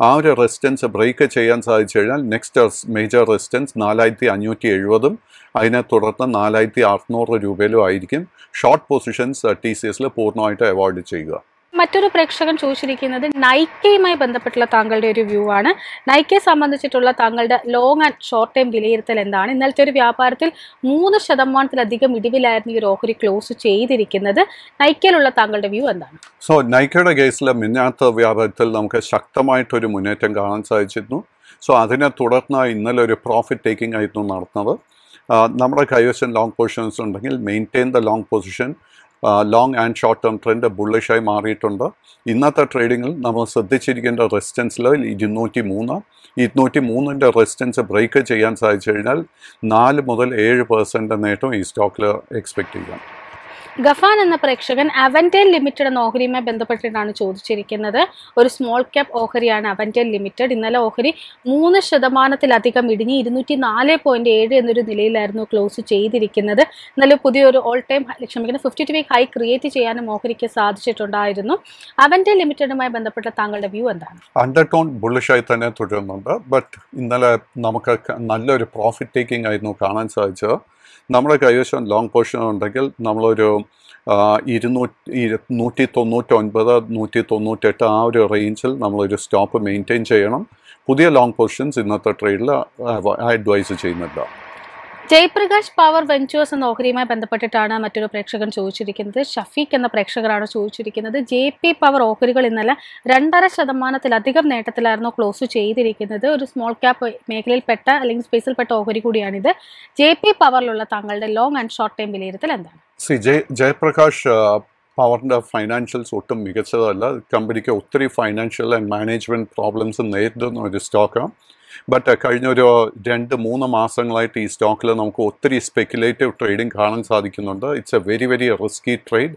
ആ ഒരു റെസിസ്റ്റൻസ് ബ്രേക്ക് ചെയ്യാൻ സാധിച്ചു കഴിഞ്ഞാൽ നെക്സ്റ്റ് മേജർ റെസിസ്റ്റൻസ് നാലായിരത്തി അഞ്ഞൂറ്റി എഴുപതും അതിനെ തുടർന്ന് നാലായിരത്തി അറുന്നൂറ് രൂപയിലും ആയിരിക്കും ഷോർട്ട് പൊസിഷൻസ് ടി സി എസിൽ പൂർണ്ണമായിട്ട് അവോയ്ഡ് ചെയ്യുക മറ്റൊരു പ്രേക്ഷകൻ ചോദിച്ചിരിക്കുന്നത് നൈക്കയുമായി ബന്ധപ്പെട്ടുള്ള താങ്കളുടെ ഒരു വ്യൂ ആണ് നൈക്കയെ സംബന്ധിച്ചിട്ടുള്ള താങ്കളുടെ ലോങ് ആൻഡ് ഷോർട്ട് ടൈം വിലയിരുത്തൽ എന്താണ് ഇന്നലത്തെ ഒരു വ്യാപാരത്തിൽ മൂന്ന് ശതമാനത്തിലധികം ഇടിവിലായിരുന്നു ഈ ഓഹരി ക്ലോസ് ചെയ്തിരിക്കുന്നത് നൈക്കയിലുള്ള താങ്കളുടെ വ്യൂ എന്താണ് സോ നൈക്കയുടെ കേസിലെ മിന്നാത്ത വ്യാപാരത്തിൽ നമുക്ക് ശക്തമായിട്ടൊരു മുന്നേറ്റം കാണാൻ സാധിച്ചിരുന്നു സോ അതിനെ തുടർന്ന് ഇന്നലെ ഒരു പ്രോഫിറ്റ് ടേക്കിംഗ് ആയിരുന്നു നടന്നത് നമ്മുടെ കൈവശം ലോങ് പൊസിഷൻസ് ഉണ്ടെങ്കിൽ maintain the long position long and short term trend ബുള്ളിഷായി മാറിയിട്ടുണ്ട് ഇന്നത്തെ ട്രേഡിങ്ങിൽ നമ്മൾ ശ്രദ്ധിച്ചിരിക്കേണ്ട ലെവൽ ഇരുന്നൂറ്റി മൂന്ന് ഇരുന്നൂറ്റി മൂന്നിൻ്റെ റെസിസ്റ്റൻസ് ബ്രേക്ക് ചെയ്യാൻ സാധിച്ചു കഴിഞ്ഞാൽ നാല് മുതൽ ഏഴ് പെർസെൻറ്റ് നേട്ടം ഈ സ്റ്റോക്കിൽ എക്സ്പെക്റ്റ് ചെയ്യാം ഗഫാൻ എന്ന പ്രേക്ഷകൻ അവൻറ്റേൽ ലിമിറ്റഡ് എന്ന ഓഹരിയുമായി ബന്ധപ്പെട്ടിട്ടാണ് ചോദിച്ചിരിക്കുന്നത് ഒരു സ്മോൾ ക്യാപ് ഓഹരിയാണ് അവൻറ്റേൽ ലിമിറ്റഡ് ഇന്നലെ ഓഹരി മൂന്ന് ശതമാനത്തിലധികം ഇടിഞ്ഞ് ഇരുന്നൂറ്റി നാല് പോയിന്റ് ഏഴ് എന്നൊരു നിലയിലായിരുന്നു ക്ലോസ് ചെയ്തിരിക്കുന്നത് ഇന്നലെ പുതിയൊരു ഓൾ ടൈം ക്ഷമിക്കുന്ന fifty two week high create ചെയ്യാനും ഓഹരിക്ക് സാധിച്ചിട്ടുണ്ടായിരുന്നു അവൻറ്റേൽ ലിമിറ്റഡുമായി ബന്ധപ്പെട്ട താങ്കളുടെ വ്യൂ എന്താണ് അണ്ടർടോൺ ബുള്ളിഷായി തന്നെ തുടരുന്നുണ്ട് ബട്ട് ഇന്നലെ നമുക്ക് നല്ലൊരു പ്രോഫിറ്റ് ടേക്കിംഗ് ആയിരുന്നു കാണാൻ സാധിച്ചത് നമ്മുടെ കൈവശം ലോങ് പൊസിഷൻ ഉണ്ടെങ്കിൽ നമ്മളൊരു ഇരുന്നൂറ്റി നൂറ്റി തൊണ്ണൂറ്റൊൻപത് നൂറ്റി തൊണ്ണൂറ്റെട്ട് ആ ഒരു റേഞ്ചിൽ നമ്മളൊരു സ്റ്റോപ്പ് മെയിൻറ്റെയിൻ ചെയ്യണം പുതിയ ലോങ് പൊസിഷൻസ് ഇന്നത്തെ ട്രേഡിൽ അഡ്വൈസ് ചെയ്യുന്നില്ല ജയപ്രകാശ് പവർ വെഞ്ചേഴ്സ് എന്ന ഓഹരിയുമായി ബന്ധപ്പെട്ടിട്ടാണ് മറ്റൊരു പ്രേക്ഷകൻ ചോദിച്ചിരിക്കുന്നത് ഷഫീഖ് എന്ന പ്രേക്ഷകരാണ് ചോദിച്ചിരിക്കുന്നത് ജെ പി പവർ ഓഹരികൾ ഇന്നലെ രണ്ടര ശതമാനത്തിലധികം നേട്ടത്തിലായിരുന്നു ക്ലോസ് ചെയ്തിരിക്കുന്നത് ഒരു സ്മോൾ ക്യാപ്പ് മേഖലയിൽപ്പെട്ട അല്ലെങ്കിൽ സ്പേസിൽപ്പെട്ട ഓഹരി കൂടിയാണിത് ജെ പി പവറിലുള്ള താങ്കളുടെ ലോങ് ആൻഡ് ഷോർട്ട് ടൈം വിലയിരുത്തൽ എന്താണ് ജയപ്രകാശ് പവറിൻ്റെ ഫൈനാൻഷ്യൽസ് ഒട്ടും മികച്ചതല്ല കമ്പനിക്ക് ഒത്തിരി ഫൈനാൻഷ്യൽ ആൻഡ് മാനേജ്മെൻറ്റ് പ്രോബ്ലംസ് നേരിടുന്ന ഒരു സ്റ്റോക്കാണ് ബട്ട് uh, കഴിഞ്ഞ ഒരു രണ്ട് മൂന്ന് മാസങ്ങളായിട്ട് ഈ സ്റ്റോക്കിൽ നമുക്ക് ഒത്തിരി സ്പെക്കുലേറ്റീവ് ട്രേഡിംഗ് കാണാൻ സാധിക്കുന്നുണ്ട് it's a very very risky trade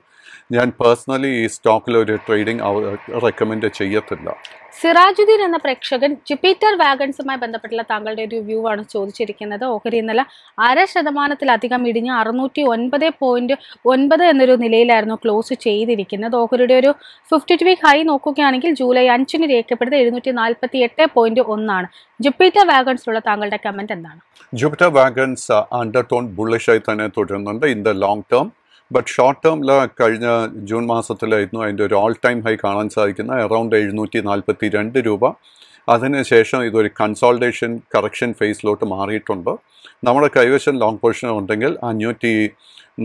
ഞാൻ പേഴ്സണലി ഈ സ്റ്റോക്കിൽ ഒരു ട്രേഡിംഗ് റെക്കമെൻഡ് ചെയ്യത്തില്ല സിറാജുദ്ദീൻ എന്ന പ്രേക്ഷകൻ ജുപ്പിറ്റർ വാഗൺസുമായി ബന്ധപ്പെട്ടുള്ള താങ്കളുടെ ഒരു വ്യൂ ആണ് ചോദിച്ചിരിക്കുന്നത് ഓഹരി നില അര ശതമാനത്തിലധികം ഇടിഞ്ഞ് അറുന്നൂറ്റി ഒൻപത് പോയിന്റ് ഒൻപത് എന്നൊരു നിലയിലായിരുന്നു ക്ലോസ് ചെയ്തിരിക്കുന്നത് ഓഹരിയുടെ ഒരു ഫിഫ്റ്റി ടു വീക്ക് ഹൈ നോക്കുകയാണെങ്കിൽ ജൂലൈ അഞ്ചിന് രേഖപ്പെടുത്തി എഴുന്നൂറ്റി നാൽപ്പത്തി എട്ട് പോയിന്റ് ഒന്നാണ് ജുപ്പിറ്റർ വാഗൺസിലുള്ള താങ്കളുടെ കമന്റ് എന്താണ് ജുപ്പിറ്റർ വാഗൺസ് അണ്ടർ ടോൺ ബുള്ളിഷായി തന്നെ തുടരുന്നുണ്ട് in the long term but short ടേമിൽ കഴിഞ്ഞ ജൂൺ മാസത്തിലായിരുന്നു അതിൻ്റെ ഒരു ഓൾ ടൈം ഹൈ കാണാൻ സാധിക്കുന്ന അറൗണ്ട് എഴുന്നൂറ്റി നാൽപ്പത്തി രണ്ട് രൂപ അതിനുശേഷം ഇതൊരു കൺസോൾട്ടേഷൻ കറക്ഷൻ ഫേസിലോട്ട് മാറിയിട്ടുണ്ട് നമ്മുടെ കൈവശം ലോങ് പൊസിഷൻ ഉണ്ടെങ്കിൽ അഞ്ഞൂറ്റി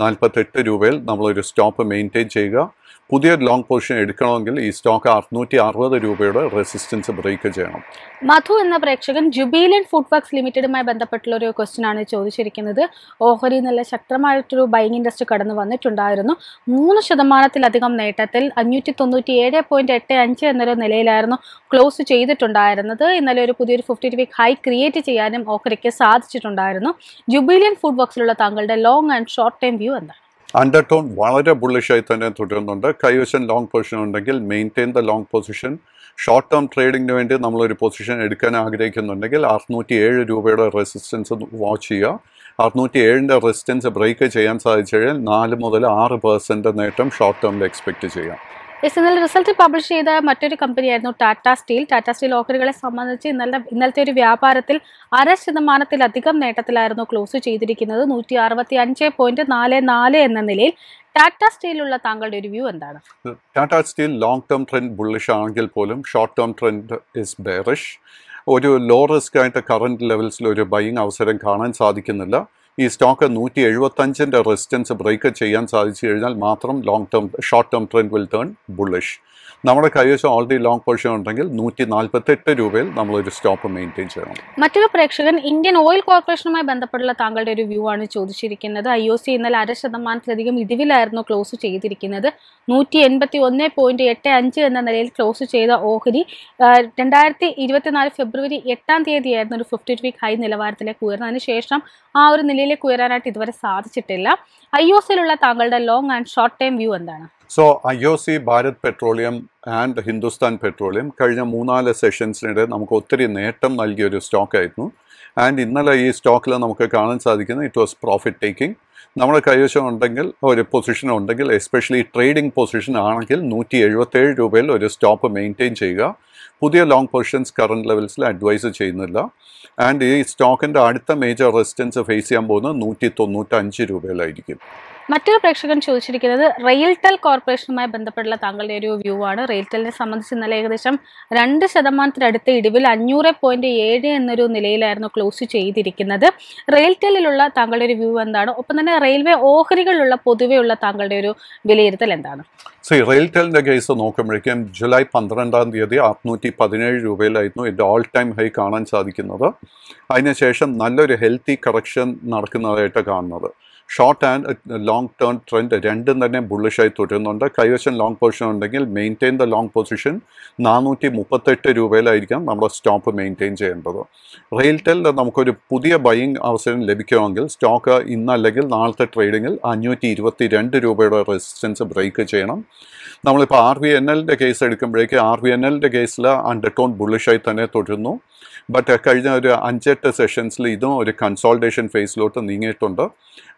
നാൽപ്പത്തെട്ട് രൂപയിൽ നമ്മളൊരു സ്റ്റോപ്പ് മെയിൻറ്റെയിൻ ചെയ്യുക പുതിയൊരു ലോങ് പൊസിഷൻ എടുക്കണമെങ്കിൽ ഈ സ്റ്റോക്ക് അറുന്നൂറ്റി അറുപത് രൂപയുടെ റെസിസ്റ്റൻസ് ബ്രേക്ക് ചെയ്യണം മധു എന്ന പ്രേക്ഷകൻ ജുബീലൻഡ് ഫുഡ് വർക്ക്സ് ലിമിറ്റഡുമായി ബന്ധപ്പെട്ടുള്ള ഒരു ക്വസ്റ്റ്യൻ ആണ് ചോദിച്ചിരിക്കുന്നത് ഓഹരി നല്ല ശക്തമായിട്ടൊരു ബൈങ് ഇൻഡസ്ട്രി കടന്നു വന്നിട്ടുണ്ടായിരുന്നു മൂന്ന് ശതമാനത്തിലധികം നേട്ടത്തിൽ അഞ്ഞൂറ്റി തൊണ്ണൂറ്റി ഏഴ് പോയിന്റ് എട്ട് അഞ്ച് എന്നൊരു നിലയിലായിരുന്നു ക്ലോസ് ചെയ്തിട്ടുണ്ടായിരുന്നത് ഇന്നലെ ഒരു പുതിയൊരു ഫിഫ്റ്റി വീക്ക് ഹൈ ക്രിയേറ്റ് ചെയ്യാനും ഓഹരിക്ക് സാധിച്ചിട്ടുണ്ടായിരുന്നു ജുബീലിയൻ ഫുഡ് വർക്ക്സിലുള്ള താങ്കളുടെ long and short time view എന്താണ് അണ്ടർടോൺ വളരെ ബുള്ളിഷായി തന്നെ തുടരുന്നുണ്ട് കൈവശം ലോങ് പൊസിഷൻ ഉണ്ടെങ്കിൽ maintain the long position short term ട്രേഡിങ്ങിന് വേണ്ടി നമ്മളൊരു പൊസിഷൻ എടുക്കാൻ ആഗ്രഹിക്കുന്നുണ്ടെങ്കിൽ അറുന്നൂറ്റി ഏഴ് രൂപയുടെ റെസിസ്റ്റൻസ് വാച്ച് ചെയ്യുക അറുന്നൂറ്റി ഏഴിൻ്റെ റെസിസ്റ്റൻസ് ബ്രേക്ക് ചെയ്യാൻ സാധിച്ചു കഴിഞ്ഞാൽ നാല് മുതൽ ആറ് പേഴ്സൻ്റ് നേട്ടം ഷോർട്ട് ടേമിൽ എക്സ്പെക്റ്റ് ചെയ്യാം യെസ് ഇന്നലെ റിസൾട്ട് പബ്ലിഷ് ചെയ്ത മറ്റൊരു കമ്പനിയായിരുന്നു ടാറ്റ സ്റ്റീൽ ടാറ്റ സ്റ്റീൽ ഓഹരികളെ സംബന്ധിച്ച് ഇന്നലെ ഇന്നലത്തെ ഒരു വ്യാപാരത്തിൽ അര ശതമാനത്തിലധികം നേട്ടത്തിലായിരുന്നു ക്ലോസ് ചെയ്തിരിക്കുന്നത് നൂറ്റി അറുപത്തി അഞ്ച് പോയിന്റ് നാല് നാല് എന്ന നിലയിൽ ടാറ്റ സ്റ്റീലുള്ള താങ്കളുടെ ഒരു വ്യൂ എന്താണ് Tata steel long term trend bullish ആണെങ്കിൽ പോലും short term trend is bearish ഒരു ലോ റിസ്ക് ആയിട്ട് കറന്റ് ലെവൽസിൽ ഒരു ബൈയിങ് അവസരം കാണാൻ സാധിക്കുന്നില്ല ഈ സ്റ്റോക്ക് നൂറ്റി എഴുപത്തഞ്ചിൻ്റെ റെസിസ്റ്റൻസ് ബ്രേക്ക് ചെയ്യാൻ സാധിച്ചു കഴിഞ്ഞാൽ മാത്രം long term short term trend will turn bullish നമ്മുടെ കൈവശം ഓൾറെഡി ലോങ് പൊസിഷൻ ഉണ്ടെങ്കിൽ നൂറ്റി നാൽപ്പത്തെട്ട് രൂപയിൽ നമ്മളൊരു സ്റ്റോപ്പ് മെയിൻറ്റെയിൻ ചെയ്യണം മറ്റൊരു പ്രേക്ഷകൻ ഇന്ത്യൻ ഓയിൽ കോർപ്പറേഷനുമായി ബന്ധപ്പെട്ടുള്ള താങ്കളുടെ ഒരു വ്യൂ ആണ് ചോദിച്ചിരിക്കുന്നത് ഐ ഒ സി ഇന്നലെ അര ശതമാനത്തിലധികം ഇടിവിലായിരുന്നു ക്ലോസ് ചെയ്തിരിക്കുന്നത് നൂറ്റി എൺപത്തി ഒന്ന് പോയിന്റ് എട്ട് അഞ്ച് എന്ന നിലയിൽ ക്ലോസ് ചെയ്ത ഓഹരി രണ്ടായിരത്തി ഇരുപത്തിനാല് ഫെബ്രുവരി എട്ടാം തീയതിയായിരുന്നു ഒരു ഫിഫ്റ്റി ടു വീക്ക് ഹൈ നിലവാരത്തിലേക്ക് ഉയർന്നു അതിനുശേഷം ആ ഒരു നിലയിലേക്ക് ഉയരാനായിട്ട് ഇതുവരെ സാധിച്ചിട്ടില്ല ഐ ഒ സിയിലുള്ള താങ്കളുടെ long and short time view എന്താണ് so I O C Bharat petroleum and Hindustan petroleum കഴിഞ്ഞ മൂന്നാല് സെഷൻസിനിടെ നമുക്ക് ഒത്തിരി നേട്ടം നൽകിയൊരു സ്റ്റോക്കായിരുന്നു ആൻഡ് ഇന്നലെ ഈ സ്റ്റോക്കിൽ നമുക്ക് കാണാൻ സാധിക്കുന്നത് ഇറ്റ് വാസ് പ്രോഫിറ്റ് ടേക്കിംഗ് നമ്മുടെ കൈവശം ഉണ്ടെങ്കിൽ ഒരു പൊസിഷൻ ഉണ്ടെങ്കിൽ എസ്പെഷ്യലി ട്രേഡിംഗ് പൊസിഷൻ ആണെങ്കിൽ നൂറ്റി എഴുപത്തേഴ് രൂപയിൽ ഒരു സ്റ്റോപ്പ് മെയിൻറ്റെയിൻ ചെയ്യുക പുതിയ ലോങ് പൊസിഷൻസ് കറണ്ട് ലെവൽസിൽ അഡ്വൈസ് ചെയ്യുന്നില്ല ആൻഡ് ഈ സ്റ്റോക്കിൻ്റെ അടുത്ത മേജർ റെസിസ്റ്റൻസ് ഫേസ് ചെയ്യാൻ പോകുന്നത് നൂറ്റി തൊണ്ണൂറ്റഞ്ച് രൂപയിലായിരിക്കും മറ്റൊരു പ്രേക്ഷകൻ ചോദിച്ചിരിക്കുന്നത് റെയിൽടെൽ കോർപ്പറേഷനുമായി ബന്ധപ്പെട്ടുള്ള താങ്കളുടെ ഒരു വ്യൂ ആണ് റെയിൽടെലിനെ സംബന്ധിച്ച് ഇന്നലെ ഏകദേശം രണ്ട് ശതമാനത്തിനടുത്ത ഇടിവിൽ അഞ്ഞൂറ് പോയിന്റ് ഏഴ് എന്നൊരു നിലയിലായിരുന്നു ക്ലോസ് ചെയ്തിരിക്കുന്നത് റെയിൽടെല്ലിലുള്ള താങ്കളുടെ ഒരു വ്യൂ എന്താണ് ഒപ്പം തന്നെ റെയിൽവേ ഓഹരികളിലുള്ള പൊതുവെയുള്ള താങ്കളുടെ ഒരു വിലയിരുത്തൽ എന്താണ് സോ റെയിൽടെലിന്റെ കേസ് നോക്കുമ്പോഴേക്കും ജൂലൈ പന്ത്രണ്ടാം തീയതി അറുന്നൂറ്റി പതിനേഴ് രൂപയിലായിരുന്നു എൻ്റെ ഓൾ ടൈം ഹൈ കാണാൻ സാധിക്കുന്നത് അതിനുശേഷം നല്ലൊരു ഹെൽത്തി കറക്ഷൻ നടക്കുന്നതായിട്ട് കാണുന്നത് short and long term trend രണ്ടും തന്നെ ബുള്ളിഷായി തുടരുന്നുണ്ട് കൈവശം ലോങ് പൊസിഷൻ ഉണ്ടെങ്കിൽ മെയിൻറ്റെയിൻ ദ ലോങ് പൊസിഷൻ നാനൂറ്റി മുപ്പത്തെട്ട് രൂപയിലായിരിക്കാം നമ്മുടെ സ്റ്റോപ്പ് മെയിൻറ്റെയിൻ ചെയ്യേണ്ടത് റെയിൽടെൽ നമുക്കൊരു പുതിയ ബൈയിങ് അവസരം ലഭിക്കുമെങ്കിൽ സ്റ്റോക്ക് ഇന്നല്ലെങ്കിൽ നാളത്തെ ട്രേഡിങ്ങിൽ അഞ്ഞൂറ്റി ഇരുപത്തി രണ്ട് രൂപയുടെ റെസിസ്റ്റൻസ് ബ്രേക്ക് ചെയ്യണം നമ്മളിപ്പോൾ ആർ വി എൻ എല്ലിൻ്റെ കേസ് എടുക്കുമ്പോഴേക്ക് ആർ വി എൻ എല്ലിൻ്റെ കേസിൽ അണ്ടർടോൺ ബുള്ളിഷായി തന്നെ തുടരുന്നു ബട്ട് കഴിഞ്ഞ ഒരു അഞ്ചെട്ട് സെഷൻസിൽ ഇതും ഒരു കൺസോൾട്ടേഷൻ ഫേസിലോട്ട് നീങ്ങിയിട്ടുണ്ട്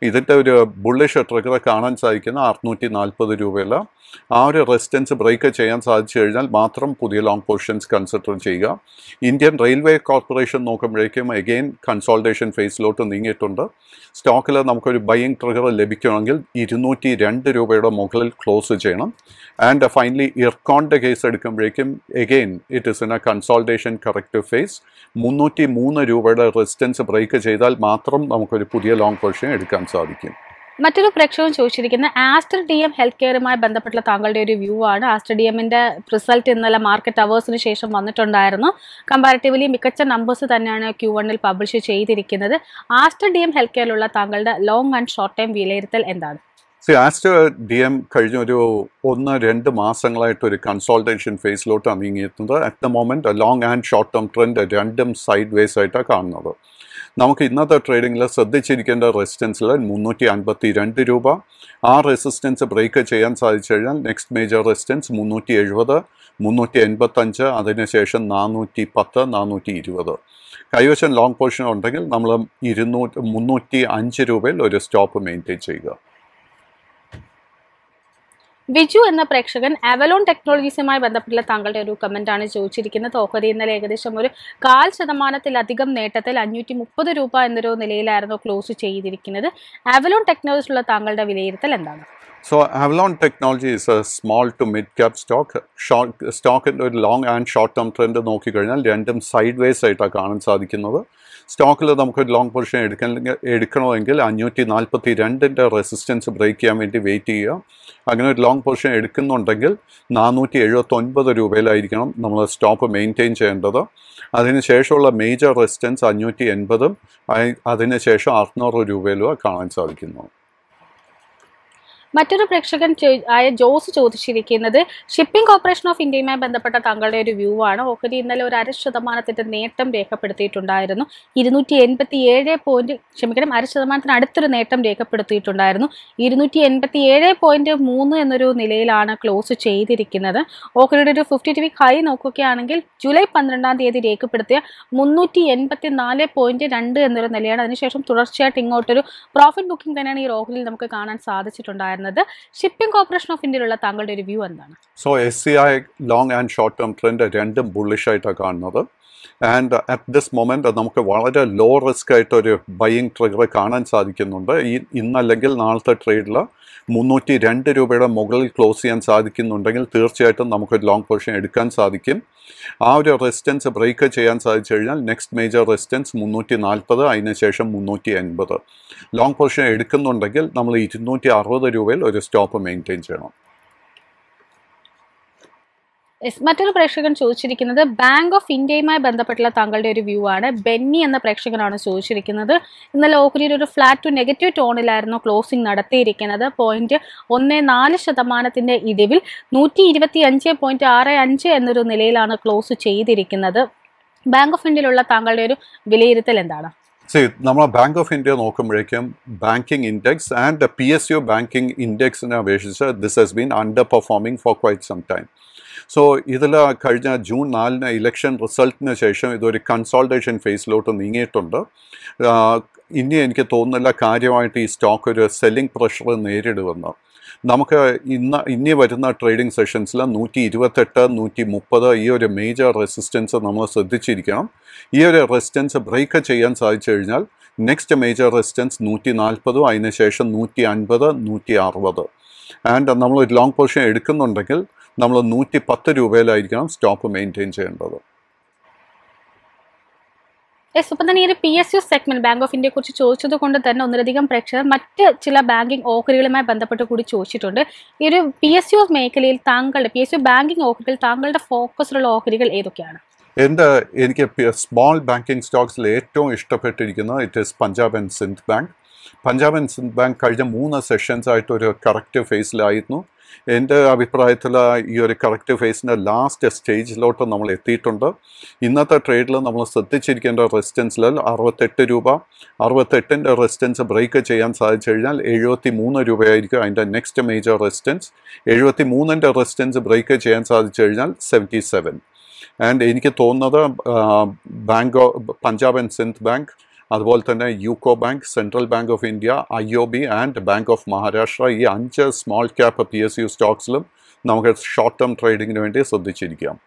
ഇതിൻ്റെ ഒരു ബുള്ളിഷ് ട്രിഗർ കാണാൻ സാധിക്കുന്ന അറുന്നൂറ്റി നാൽപ്പത് രൂപയിൽ ആ ഒരു റെസിസ്റ്റൻസ് ബ്രേക്ക് ചെയ്യാൻ സാധിച്ചു കഴിഞ്ഞാൽ മാത്രം പുതിയ ലോങ് പൊസിഷൻസ് കൺസിഡർ ചെയ്യുക ഇന്ത്യൻ റെയിൽവേ കോർപ്പറേഷൻ നോക്കുമ്പോഴേക്കും എഗെയിൻ കൺസോൾട്ടേഷൻ ഫേസിലോട്ട് നീങ്ങിയിട്ടുണ്ട് സ്റ്റോക്കിൽ നമുക്കൊരു ബയ്യിങ് ട്രിഗർ ലഭിക്കുകയാണെങ്കിൽ ഇരുന്നൂറ്റി രണ്ട് രൂപയുടെ മുകളിൽ ക്ലോസ് ചെയ്യണം And uh, finally, ഇർക്കോണിൻ്റെ കേസ് എടുക്കുമ്പോഴേക്കും again it is in a consolidation corrective phase മുന്നൂറ്റി മൂന്ന് രൂപയുടെ റെസിസ്റ്റൻസ് ബ്രേക്ക് ചെയ്താൽ മാത്രം നമുക്കൊരു പുതിയ ലോങ് പൊസിഷൻ എടുക്കാൻ സാധിക്കും മറ്റൊരു പ്രേക്ഷകം ചോദിച്ചിരിക്കുന്ന ആസ്റ്റർ ഡി എം ഹെൽത്ത് കെയറുമായി ബന്ധപ്പെട്ട താങ്കളുടെ ഒരു വ്യൂ ആണ് ആസ്റ്റർ ഡി എമ്മിൻ്റെ റിസൾട്ട് ഇന്നലെ മാർക്കറ്റ് അവേഴ്സിന് ശേഷം വന്നിട്ടുണ്ടായിരുന്നു കമ്പാരിറ്റീവ്ലി മികച്ച നമ്പേഴ്സ് തന്നെയാണ് ക്യു വണ്ണിൽ പബ്ലിഷ് ചെയ്തിരിക്കുന്നത് ആസ്റ്റർ ഡി എം ഹെൽത്ത് കെയറിലുള്ള താങ്കളുടെ ലോങ് ആൻഡ് ഷോർട്ട് ടൈം വിലയിരുത്തൽ എന്താണ് സി ആസ്റ്റ് ഡി എം കഴിഞ്ഞ ഒരു ഒന്ന് രണ്ട് മാസങ്ങളായിട്ട് ഒരു കൺസോൾട്ടേഷൻ ഫേസിലോട്ടാണ് നീങ്ങിയെത്തുന്നത് at the moment long and short term trend രണ്ടും സൈഡ് വേസ് ആയിട്ടാണ് കാണുന്നത് നമുക്ക് ഇന്നത്തെ ട്രേഡിങ്ങിൽ ശ്രദ്ധിച്ചിരിക്കേണ്ട റെസിസ്റ്റൻസിൽ മുന്നൂറ്റി അൻപത്തി രണ്ട് രൂപ ആ റെസിസ്റ്റൻസ് ബ്രേക്ക് ചെയ്യാൻ സാധിച്ചു കഴിഞ്ഞാൽ നെക്സ്റ്റ് മേജർ റെസിസ്റ്റൻസ് മുന്നൂറ്റി എഴുപത് മുന്നൂറ്റി എൺപത്തഞ്ച് അതിനുശേഷം നാനൂറ്റി പത്ത് നാനൂറ്റി ഇരുപത് കൈവശം ലോങ് പൊസിഷൻ ഉണ്ടെങ്കിൽ നമ്മൾ ഇരുന്നൂറ്റി മുന്നൂറ്റി അഞ്ച് രൂപയിൽ ഒരു സ്റ്റോപ്പ് മെയിൻറ്റെയിൻ ചെയ്യുക വിജു എന്ന പ്രേക്ഷകൻ അവലോൺ ടെക്നോളജീസുമായി ബന്ധപ്പെട്ടുള്ള താങ്കളുടെ ഒരു കമൻറ്റാണ് ചോദിച്ചിരിക്കുന്നത് ഓഹരി ഇന്നലെ ഏകദേശം ഒരു കാൽ ശതമാനത്തിലധികം നേട്ടത്തിൽ അഞ്ഞൂറ്റി മുപ്പത് രൂപ എന്നൊരു നിലയിലായിരുന്നു ക്ലോസ് ചെയ്തിരിക്കുന്നത് അവലോൺ ടെക്നോളജിയിലുള്ള താങ്കളുടെ വിലയിരുത്തൽ എന്താണ് So Avalon Technology is a small to mid cap stock. Short stock സ്റ്റോക്കിൻ്റെ long long short term trend നോക്കി കഴിഞ്ഞാൽ രണ്ടും സൈഡ്വേസ് വേസ് ആയിട്ടാണ് കാണാൻ സാധിക്കുന്നത് സ്റ്റോക്കിൽ നമുക്ക് ഒരു ലോങ് പൊസിഷൻ എടുക്കണമെങ്കിൽ എടുക്കണമെങ്കിൽ അഞ്ഞൂറ്റി നാൽപ്പത്തി രണ്ടിൻ്റെ റെസിസ്റ്റൻസ് ബ്രേക്ക് ചെയ്യാൻ വേണ്ടി വെയിറ്റ് ചെയ്യുക അങ്ങനെ ഒരു ലോങ് പൊസിഷൻ എടുക്കുന്നുണ്ടെങ്കിൽ നാനൂറ്റി എഴുപത്തൊൻപത് രൂപയിലായിരിക്കണം നമ്മൾ സ്റ്റോപ്പ് മെയിൻറ്റെയിൻ ചെയ്യേണ്ടത് അതിനുശേഷമുള്ള മേജർ റെസിസ്റ്റൻസ് അഞ്ഞൂറ്റി എൺപതും അതിനുശേഷം അറുന്നൂറ് രൂപയിലുമാണ് കാണാൻ സാധിക്കുന്നു മറ്റൊരു പ്രേക്ഷകൻ ആയ ജോസ് ചോദിച്ചിരിക്കുന്നത് ഷിപ്പിംഗ് കോർപ്പറേഷൻ ഓഫ് ഇന്ത്യയുമായി ബന്ധപ്പെട്ട താങ്കളുടെ ഒരു വ്യൂ ആണ് ഓഹരി ഇന്നലെ ഒരു അര ശതമാനത്തിന്റെ നേട്ടം രേഖപ്പെടുത്തിയിട്ടുണ്ടായിരുന്നു ഇരുന്നൂറ്റി എൺപത്തി ഏഴ് പോയിന്റ് ക്ഷമിക്കണം അര ശതമാനത്തിന് അടുത്തൊരു നേട്ടം രേഖപ്പെടുത്തിയിട്ടുണ്ടായിരുന്നു ഇരുന്നൂറ്റി എൺപത്തി ഏഴ് പോയിന്റ് മൂന്ന് എന്നൊരു നിലയിലാണ് ക്ലോസ് ചെയ്തിരിക്കുന്നത് ഓഹരിയുടെ ഒരു ഫിഫ്റ്റി ടു വീക്ക് ഹൈ നോക്കുകയാണെങ്കിൽ ജൂലൈ പന്ത്രണ്ടാം തീയതി രേഖപ്പെടുത്തിയ മുന്നൂറ്റി എൺപത്തി നാല് പോയിന്റ് രണ്ട് എന്നൊരു നിലയാണ് അതിനുശേഷം തുടർച്ചയായിട്ട് ഇങ്ങോട്ടൊരു പ്രോഫിറ്റ് ബുക്കിംഗ് തന്നെയാണ് ഈ ഓഹരിയിൽ നമുക്ക് കാണാൻ സാധിച്ചിട്ടുണ്ടായിരുന്നത് വരുന്നത് ഷിപ്പിംഗ് കോർപ്പറേഷൻ ഓഫ് ഇന്ത്യയിലുള്ള താങ്കളുടെ ഒരു വ്യൂ എന്താണ് so S C I long and short term trend രണ്ടും ആയിട്ടാണ് കാണുന്നത് ആൻഡ് അറ്റ് ദിസ് മൊമെൻറ്റ് നമുക്ക് വളരെ ലോ റിസ്ക് ആയിട്ടൊരു ബയ്യിങ് ട്രിഗർ കാണാൻ സാധിക്കുന്നുണ്ട് ഈ ഇന്നല്ലെങ്കിൽ നാളത്തെ ട്രേഡിൽ മുന്നൂറ്റി രണ്ട് രൂപയുടെ മുകളിൽ ക്ലോസ് ചെയ്യാൻ സാധിക്കുന്നുണ്ടെങ്കിൽ തീർച്ചയായിട്ടും നമുക്കൊരു ലോങ് പൊസിഷൻ എടുക്കാൻ സാധിക്കും ആ ഒരു റെസിസ്റ്റൻസ് ബ്രേക്ക് ചെയ്യാൻ സാധിച്ചു കഴിഞ്ഞാൽ നെക്സ്റ്റ് മേജർ റെസിസ്റ്റൻസ് മുന്നൂറ്റി നാൽപ്പത് അതിനുശേഷം മുന്നൂറ്റി എൺപത് ലോങ് പൊസിഷൻ എടുക്കുന്നുണ്ടെങ്കിൽ നമ്മൾ ഇരുന്നൂറ്റി അറുപത് രൂപയിൽ ഒരു സ്റ്റോപ്പ് മെയിൻറ്റെയിൻ ചെയ്യണം മറ്റൊരു പ്രേക്ഷകൻ ചോദിച്ചിരിക്കുന്നത് ബാങ്ക് ഓഫ് ഇന്ത്യയുമായി ബന്ധപ്പെട്ടുള്ള താങ്കളുടെ ഒരു വ്യൂ ആണ് ബെന്നി എന്ന പ്രേക്ഷകനാണ് ചോദിച്ചിരിക്കുന്നത് ഇന്നലെ ഓഹരിയിൽ ഒരു ഫ്ലാറ്റ് ടു നെഗറ്റീവ് ടോണിലായിരുന്നു ക്ലോസിംഗ് നടത്തിയിരിക്കുന്നത് പോയിന്റ് ഒന്ന് നാല് ശതമാനത്തിന്റെ ഇടിവിൽ നൂറ്റി ഇരുപത്തി അഞ്ച് പോയിന്റ് ആറ് അഞ്ച് എന്നൊരു നിലയിലാണ് ക്ലോസ് ചെയ്തിരിക്കുന്നത് ബാങ്ക് ഓഫ് ഇന്ത്യയിലുള്ള താങ്കളുടെ ഒരു വിലയിരുത്തൽ എന്താണ് സി നമ്മൾ ബാങ്ക് ഓഫ് ഇന്ത്യ നോക്കുമ്പോഴേക്കും banking index and P S U banking ഇൻഡെക്സിനെ അപേക്ഷിച്ച് this has been underperforming for quite some time so ഇതിൽ കഴിഞ്ഞ ജൂൺ നാലിന് ഇലക്ഷൻ റിസൾട്ടിന് ശേഷം ഇതൊരു കൺസോൾട്ടേഷൻ ഫേസിലോട്ട് നീങ്ങിയിട്ടുണ്ട് ഇനി എനിക്ക് തോന്നുന്നില്ല കാര്യമായിട്ട് ഈ സ്റ്റോക്ക് ഒരു സെല്ലിംഗ് പ്രഷർ നേരിടുമെന്ന് നമുക്ക് ഇന്ന് ഇനി വരുന്ന ട്രേഡിംഗ് സെഷൻസിൽ നൂറ്റി ഇരുപത്തെട്ട് നൂറ്റി മുപ്പത് ഈ ഒരു മേജർ റെസിസ്റ്റൻസ് നമ്മൾ ശ്രദ്ധിച്ചിരിക്കണം ഈ ഒരു റെസിസ്റ്റൻസ് ബ്രേക്ക് ചെയ്യാൻ സാധിച്ചു കഴിഞ്ഞാൽ നെക്സ്റ്റ് മേജർ റെസിസ്റ്റൻസ് നൂറ്റി നാൽപ്പതും അതിനുശേഷം നൂറ്റി അൻപത് നൂറ്റി അറുപത് ആൻഡ് നമ്മൾ ഒരു ലോങ് പൊസിഷൻ എടുക്കുന്നുണ്ടെങ്കിൽ നമ്മൾ നൂറ്റി പത്ത് രൂപയിലായിരിക്കണം സ്റ്റോപ്പ് മെയിൻറ്റെയിൻ ചെയ്യേണ്ടത് യെസ് ഇപ്പം തന്നെ ഈ ഒരു P S U segment bank of കുറിച്ച് ചോദിച്ചത് കൊണ്ട് തന്നെ ഒന്നിലധികം പ്രേക്ഷകർ മറ്റ് ചില ബാങ്കിങ് ഓഹരികളുമായി ബന്ധപ്പെട്ട് കൂടി ചോദിച്ചിട്ടുണ്ട് ഈ ഒരു പി എസ് യു മേഖലയിൽ താങ്കളുടെ പി എസ് യു ബാങ്കിങ് ഓഹരികൾ താങ്കളുടെ ഫോക്കസിലുള്ള ഓഹരികൾ ഏതൊക്കെയാണ് എൻ്റെ എനിക്ക് സ്മോൾ ബാങ്കിങ് സ്റ്റോക്സിൽ ഏറ്റവും ഇഷ്ടപ്പെട്ടിരിക്കുന്നത് it is Punjab and Sind bank Punjab and Sind bank കഴിഞ്ഞ മൂന്ന് സെഷൻസ് ആയിട്ട് ഒരു കറക്റ്റ് ഫേസിലായിരുന്നു എൻ്റെ അഭിപ്രായത്തിൽ ഈ ഒരു കറക്റ്റ് ഫേസിൻ്റെ ലാസ്റ്റ് സ്റ്റേജിലോട്ട് നമ്മൾ എത്തിയിട്ടുണ്ട് ഇന്നത്തെ ട്രേഡിൽ നമ്മൾ ശ്രദ്ധിച്ചിരിക്കേണ്ട ലെവൽ അറുപത്തെട്ട് രൂപ അറുപത്തെട്ടിൻ്റെ റെസിസ്റ്റൻസ് ബ്രേക്ക് ചെയ്യാൻ സാധിച്ചു കഴിഞ്ഞാൽ എഴുപത്തി മൂന്ന് രൂപയായിരിക്കും അതിൻ്റെ നെക്സ്റ്റ് മേജർ റെസിസ്റ്റൻസ് എഴുപത്തി മൂന്നിൻ്റെ റെസിസ്റ്റൻസ് ബ്രേക്ക് ചെയ്യാൻ സാധിച്ചു കഴിഞ്ഞാൽ സെവൻറ്റി സെവൻ ആൻഡ് എനിക്ക് തോന്നുന്നത് bank Punjab and Sind bank അതുപോലെ തന്നെ UCO bank central bank of India I O B and bank of Maharashtra ഈ അഞ്ച് small cap P S U സ്റ്റോക്സിലും നമുക്ക് ഷോർട്ട് ടേം ട്രേഡിങ്ങിന് വേണ്ടി ശ്രദ്ധിച്ചിരിക്കാം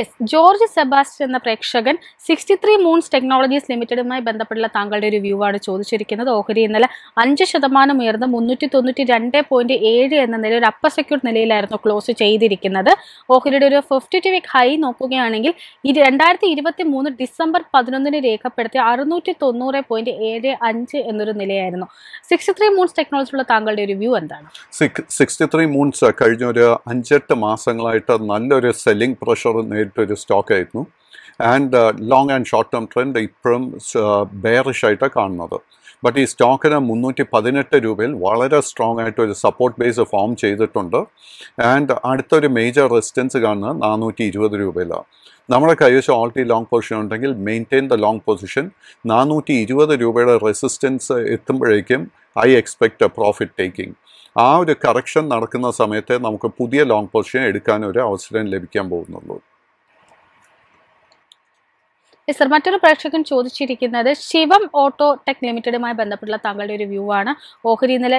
എസ് ജോർജ് സെബാസ്റ്റ് എന്ന പ്രേക്ഷകൻ സിക്സ്റ്റി ത്രീ മൂൺസ് ടെക്നോളജീസ് ലിമിറ്റഡുമായി ബന്ധപ്പെട്ടുള്ള താങ്കളുടെ ഒരു വ്യൂ ആണ് ചോദിച്ചിരിക്കുന്നത് ഓഹരി ഇന്നലെ അഞ്ച് ശതമാനം ഉയർന്ന് മുന്നൂറ്റി തൊണ്ണൂറ്റി രണ്ട് പോയിന്റ് ഏഴ് എന്ന നിലയിൽ ഒരു അപ്പർ സെക്യൂർഡ് നിലയിലായിരുന്നു ക്ലോസ് ചെയ്തിരിക്കുന്നത് ഓഹരിയുടെ ഒരു ഫിഫ്റ്റി ടു വീക്ക് ഹൈ നോക്കുകയാണെങ്കിൽ ഈ രണ്ടായിരത്തി ഇരുപത്തി മൂന്ന് ഡിസംബർ പതിനൊന്നിന് രേഖപ്പെടുത്തിയ അറുന്നൂറ്റി തൊണ്ണൂറ് പോയിന്റ് ഏഴ് അഞ്ച് എന്നൊരു നിലയായിരുന്നു സിക്സ്റ്റി ത്രീ മൂൺസ് ടെക്നോളജിയുള്ള താങ്കളുടെ ഒരു വ്യൂ എന്താണ് സിക്സ്റ്റി ത്രീ മൂൺസ് കഴിഞ്ഞ ഒരു അഞ്ചെട്ട് മാസങ്ങളായിട്ട് നല്ലൊരു സെല്ലിംഗ് പ്രഷർ നേരിട്ട് ഒരു സ്റ്റോക്ക് ആയിരുന്നു and long uh, and short term trend ഇപ്പോഴും ബെയറിഷായിട്ടാണ് uh, കാണുന്നത് ബട്ട് ഈ സ്റ്റോക്കിന് മുന്നൂറ്റി പതിനെട്ട് രൂപയിൽ വളരെ സ്ട്രോങ് ആയിട്ട് ഒരു സപ്പോർട്ട് ബേസ് ഫോം ചെയ്തിട്ടുണ്ട് ആൻഡ് അടുത്തൊരു മേജർ റെസിസ്റ്റൻസ് കാണുന്നത് നാനൂറ്റി ഇരുപത് രൂപയിലാണ് നമ്മുടെ കൈവശം ഓൾറെഡി ലോങ് പൊസിഷൻ ഉണ്ടെങ്കിൽ മെയിൻറ്റെയിൻ ദ ലോങ് പൊസിഷൻ നാനൂറ്റി ഇരുപത് രൂപയുടെ റെസിസ്റ്റൻസ് എത്തുമ്പോഴേക്കും I expect a profit taking ആ ഒരു കറക്ഷൻ നടക്കുന്ന സമയത്തെ നമുക്ക് പുതിയ ലോങ് പൊസിഷൻ എടുക്കാനൊരു അവസരം ലഭിക്കാൻ പോകുന്നുള്ളൂ സർ മറ്റൊരു പ്രേക്ഷകൻ ചോദിച്ചിരിക്കുന്നത് ശിവം ഓട്ടോ ടെക് ലിമിറ്റഡുമായി ബന്ധപ്പെട്ടുള്ള താങ്കളുടെ ഒരു വ്യൂ ആണ് ഓഹരി നില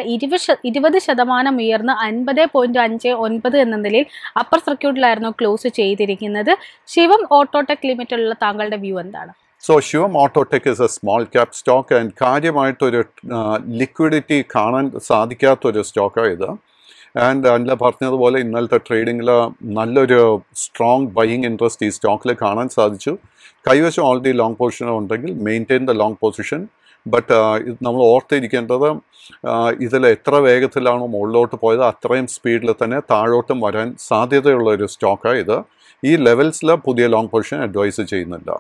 ഇരുപത് ശതമാനം ഉയർന്ന് അൻപത് പോയിന്റ് അഞ്ച് ഒൻപത് എന്ന നിലയിൽ അപ്പർ സർക്യൂട്ടിലായിരുന്നു ക്ലോസ് ചെയ്തിരിക്കുന്നത് ശിവം ഓട്ടോ ടെക് ലിമിറ്റഡുള്ള താങ്കളുടെ വ്യൂ എന്താണ് so Shivam autotech is a small cap stock and കാര്യമായിട്ടൊരു ലിക്വിഡിറ്റി കാണാൻ സാധിക്കാത്തൊരു സ്റ്റോക്കാണ് ഇത് ആൻഡ് അല്ല പറഞ്ഞതുപോലെ ഇന്നലത്തെ ട്രേഡിങ്ങിൽ നല്ലൊരു സ്ട്രോങ് ബയ്യിങ് ഇൻട്രസ്റ്റ് ഈ സ്റ്റോക്കിൽ കാണാൻ സാധിച്ചു കൈവശം ഓൾറെഡി ലോങ് പൊസിഷൻ ഉണ്ടെങ്കിൽ maintain the long position but ഇത് നമ്മൾ ഓർത്തിരിക്കേണ്ടത് ഇതിൽ എത്ര വേഗത്തിലാണ് മുകളിലോട്ട് പോയത് അത്രയും സ്പീഡിൽ തന്നെ താഴോട്ടും വരാൻ സാധ്യതയുള്ള ഒരു സ്റ്റോക്കാണ് ഇത് ഈ ലെവൽസിൽ പുതിയ ലോങ് പൊസിഷൻ അഡ്വൈസ് ചെയ്യുന്നില്ല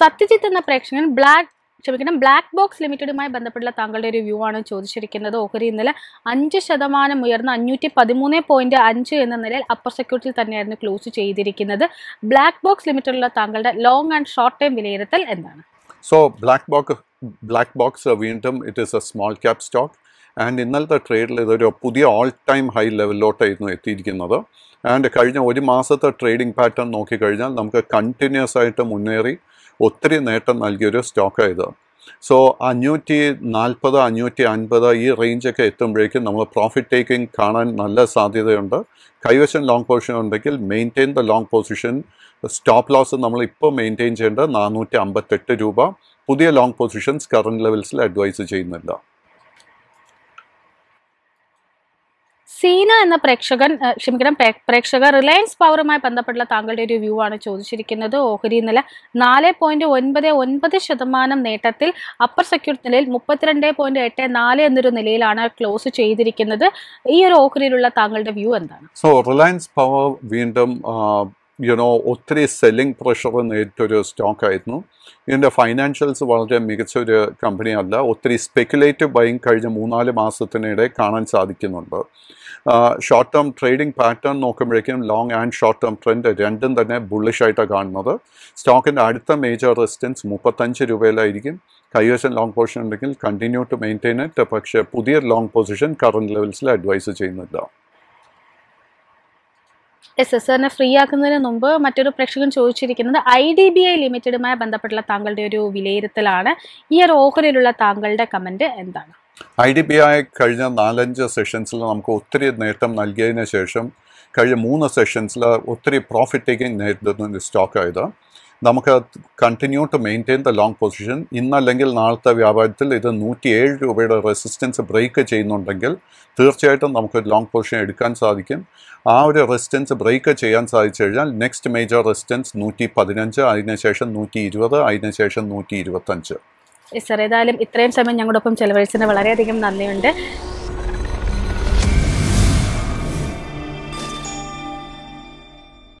സത്യജിത്ത് എന്ന പ്രേക്ഷകൻ ബ്ലാക്ക് ക്ഷമിക്കണം ബ്ലാക്ക് ബോക്സ് ലിമിറ്റഡുമായി ബന്ധപ്പെട്ടുള്ള താങ്കളുടെ ഒരു വ്യൂ ആണ് ചോദിച്ചിരിക്കുന്നത് ഓഹരി ഇന്നലെ അഞ്ച് ശതമാനം ഉയർന്ന അഞ്ഞൂറ്റി പതിമൂന്ന് പോയിന്റ് അഞ്ച് എന്ന നിലയിൽ അപ്പർ സെക്യൂരിറ്റിയിൽ തന്നെയായിരുന്നു ക്ലോസ് ചെയ്തിരിക്കുന്നത് ബ്ലാക്ക് ബോക്സ് ലിമിറ്റഡിലുള്ള താങ്കളുടെ ലോങ് ആൻഡ് ഷോർട്ട് ടൈം വിലയിരുത്തൽ എന്താണ് so black box black box വീണ്ടും it is a small cap stock and ഇന്നലത്തെ ട്രേഡിൽ ഇതൊരു പുതിയ ഓൾ ടൈം ഹൈ ലെവലിലോട്ടായിരുന്നു എത്തിയിരിക്കുന്നത് ആൻഡ് കഴിഞ്ഞ ഒരു മാസത്തെ ട്രേഡിംഗ് പാറ്റേൺ നോക്കിക്കഴിഞ്ഞാൽ നമുക്ക് കണ്ടിന്യൂസ് ആയിട്ട് മുന്നേറി ഒത്തിരി നേട്ടം നൽകിയൊരു സ്റ്റോക്കാണ് ഇത് സോ അഞ്ഞൂറ്റി നാൽപ്പത് അഞ്ഞൂറ്റി അൻപത് ഈ റേഞ്ചൊക്കെ എത്തുമ്പോഴേക്കും നമ്മൾ പ്രോഫിറ്റ് ടേക്കിംഗ് കാണാൻ നല്ല സാധ്യതയുണ്ട് കൈവശം ലോങ് പൊസിഷൻ ഉണ്ടെങ്കിൽ maintain the long position stop loss ഇപ്പോൾ മെയിൻറ്റെയിൻ ചെയ്യേണ്ടത് നാനൂറ്റി അമ്പത്തെട്ട് രൂപ പുതിയ ലോങ് പൊസിഷൻസ് കറൻറ്റ് ലെവൽസിൽ അഡ്വൈസ് ചെയ്യുന്നില്ല സീന എന്ന പ്രേക്ഷകൻ ക്ഷമിക്കണം പ്രേക്ഷകർ റിലയൻസ് പവറുമായി ബന്ധപ്പെട്ടുള്ള താങ്കളുടെ ഒരു വ്യൂ ആണ് ചോദിച്ചിരിക്കുന്നത് ഓഹരി ഇന്നലെ നാല് പോയിന്റ് ഒൻപത് ഒൻപത് ശതമാനം നേട്ടത്തിൽ അപ്പർ സെക്യൂർ നിലയിൽ മുപ്പത്തിരണ്ട് പോയിന്റ് എട്ട് നാല് എന്നൊരു നിലയിലാണ് ക്ലോസ് ചെയ്തിരിക്കുന്നത് ഈ ഒരു ഓഹരിയിലുള്ള താങ്കളുടെ വ്യൂ എന്താണ് സോ റിലയൻസ് പവർ വീണ്ടും യുനോ ഒത്തിരി സെല്ലിംഗ് പ്രഷർ നേരിട്ടൊരു ആയിരുന്നു ഇതിൻ്റെ ഫൈനാൻഷ്യൽസ് വളരെ മികച്ച ഒരു കമ്പനിയല്ല ഒത്തിരി സ്പെക്കുലേറ്റീവ് ബൈങ് കഴിഞ്ഞ മൂന്നാല് മാസത്തിനിടെ കാണാൻ സാധിക്കുന്നുണ്ട് ഷോർട്ട് ടേം ട്രേഡിംഗ് പാറ്റേൺ നോക്കുമ്പോഴേക്കും long and short term trend രണ്ടും തന്നെ ബുള്ളിഷായിട്ടാണ് കാണുന്നത് സ്റ്റോക്കിൻ്റെ അടുത്ത മേജർ റെസിസ്റ്റൻസ് മുപ്പത്തഞ്ച് രൂപയിലായിരിക്കും കൈവശം ലോങ് പൊസിഷൻ ഉണ്ടെങ്കിൽ കണ്ടിന്യൂ ടു മെയിൻറ്റെയിൻ ഇറ്റ് പക്ഷേ പുതിയ ലോങ് പൊസിഷൻ കറണ്ട് ലെവൽസിൽ അഡ്വൈസ് ചെയ്യുന്നില്ല എസ് സാറിനെ ഫ്രീ ആക്കുന്നതിന് മുമ്പ് മറ്റൊരു പ്രേക്ഷകൻ ചോദിച്ചിരിക്കുന്നത് ഐ ഡി ബി ഐ ലിമിറ്റഡുമായി ബന്ധപ്പെട്ടുള്ള താങ്കളുടെ ഒരു വിലയിരുത്തലാണ് ഈ ഒരു ഓഹരിയിലുള്ള താങ്കളുടെ കമൻറ്റ് എന്താണ് ഐ ഡി ബി ഐ കഴിഞ്ഞ നാലഞ്ച് സെഷൻസിൽ നമുക്ക് ഒത്തിരി നേട്ടം നൽകിയതിന് ശേഷം കഴിഞ്ഞ മൂന്ന് സെഷൻസിൽ ഒത്തിരി പ്രോഫിറ്റ് ടേക്കിംഗ് നേരിടുന്ന ആയത് നമുക്ക് continue to maintain the long position ഇന്നല്ലെങ്കിൽ നാളത്തെ വ്യാപാരത്തിൽ ഇത് ഏഴ് രൂപയുടെ റെസിസ്റ്റൻസ് ബ്രേക്ക് ചെയ്യുന്നുണ്ടെങ്കിൽ തീർച്ചയായിട്ടും നമുക്ക് ലോങ് പൊസിഷൻ എടുക്കാൻ സാധിക്കും ആ ഒരു റെസിസ്റ്റൻസ് ബ്രേക്ക് ചെയ്യാൻ സാധിച്ചു കഴിഞ്ഞാൽ നെക്സ്റ്റ് മേജർ റെസിസ്റ്റൻസ് നൂറ്റി പതിനഞ്ച് അതിനുശേഷം നൂറ്റി ഇരുപത് അതിനുശേഷം നൂറ്റി ഇരുപത്തഞ്ച് സാർ ഏതായാലും ഇത്രയും സമയം ഒപ്പം ചെലവഴിച്ചതിന് വളരെയധികം നന്ദിയുണ്ട്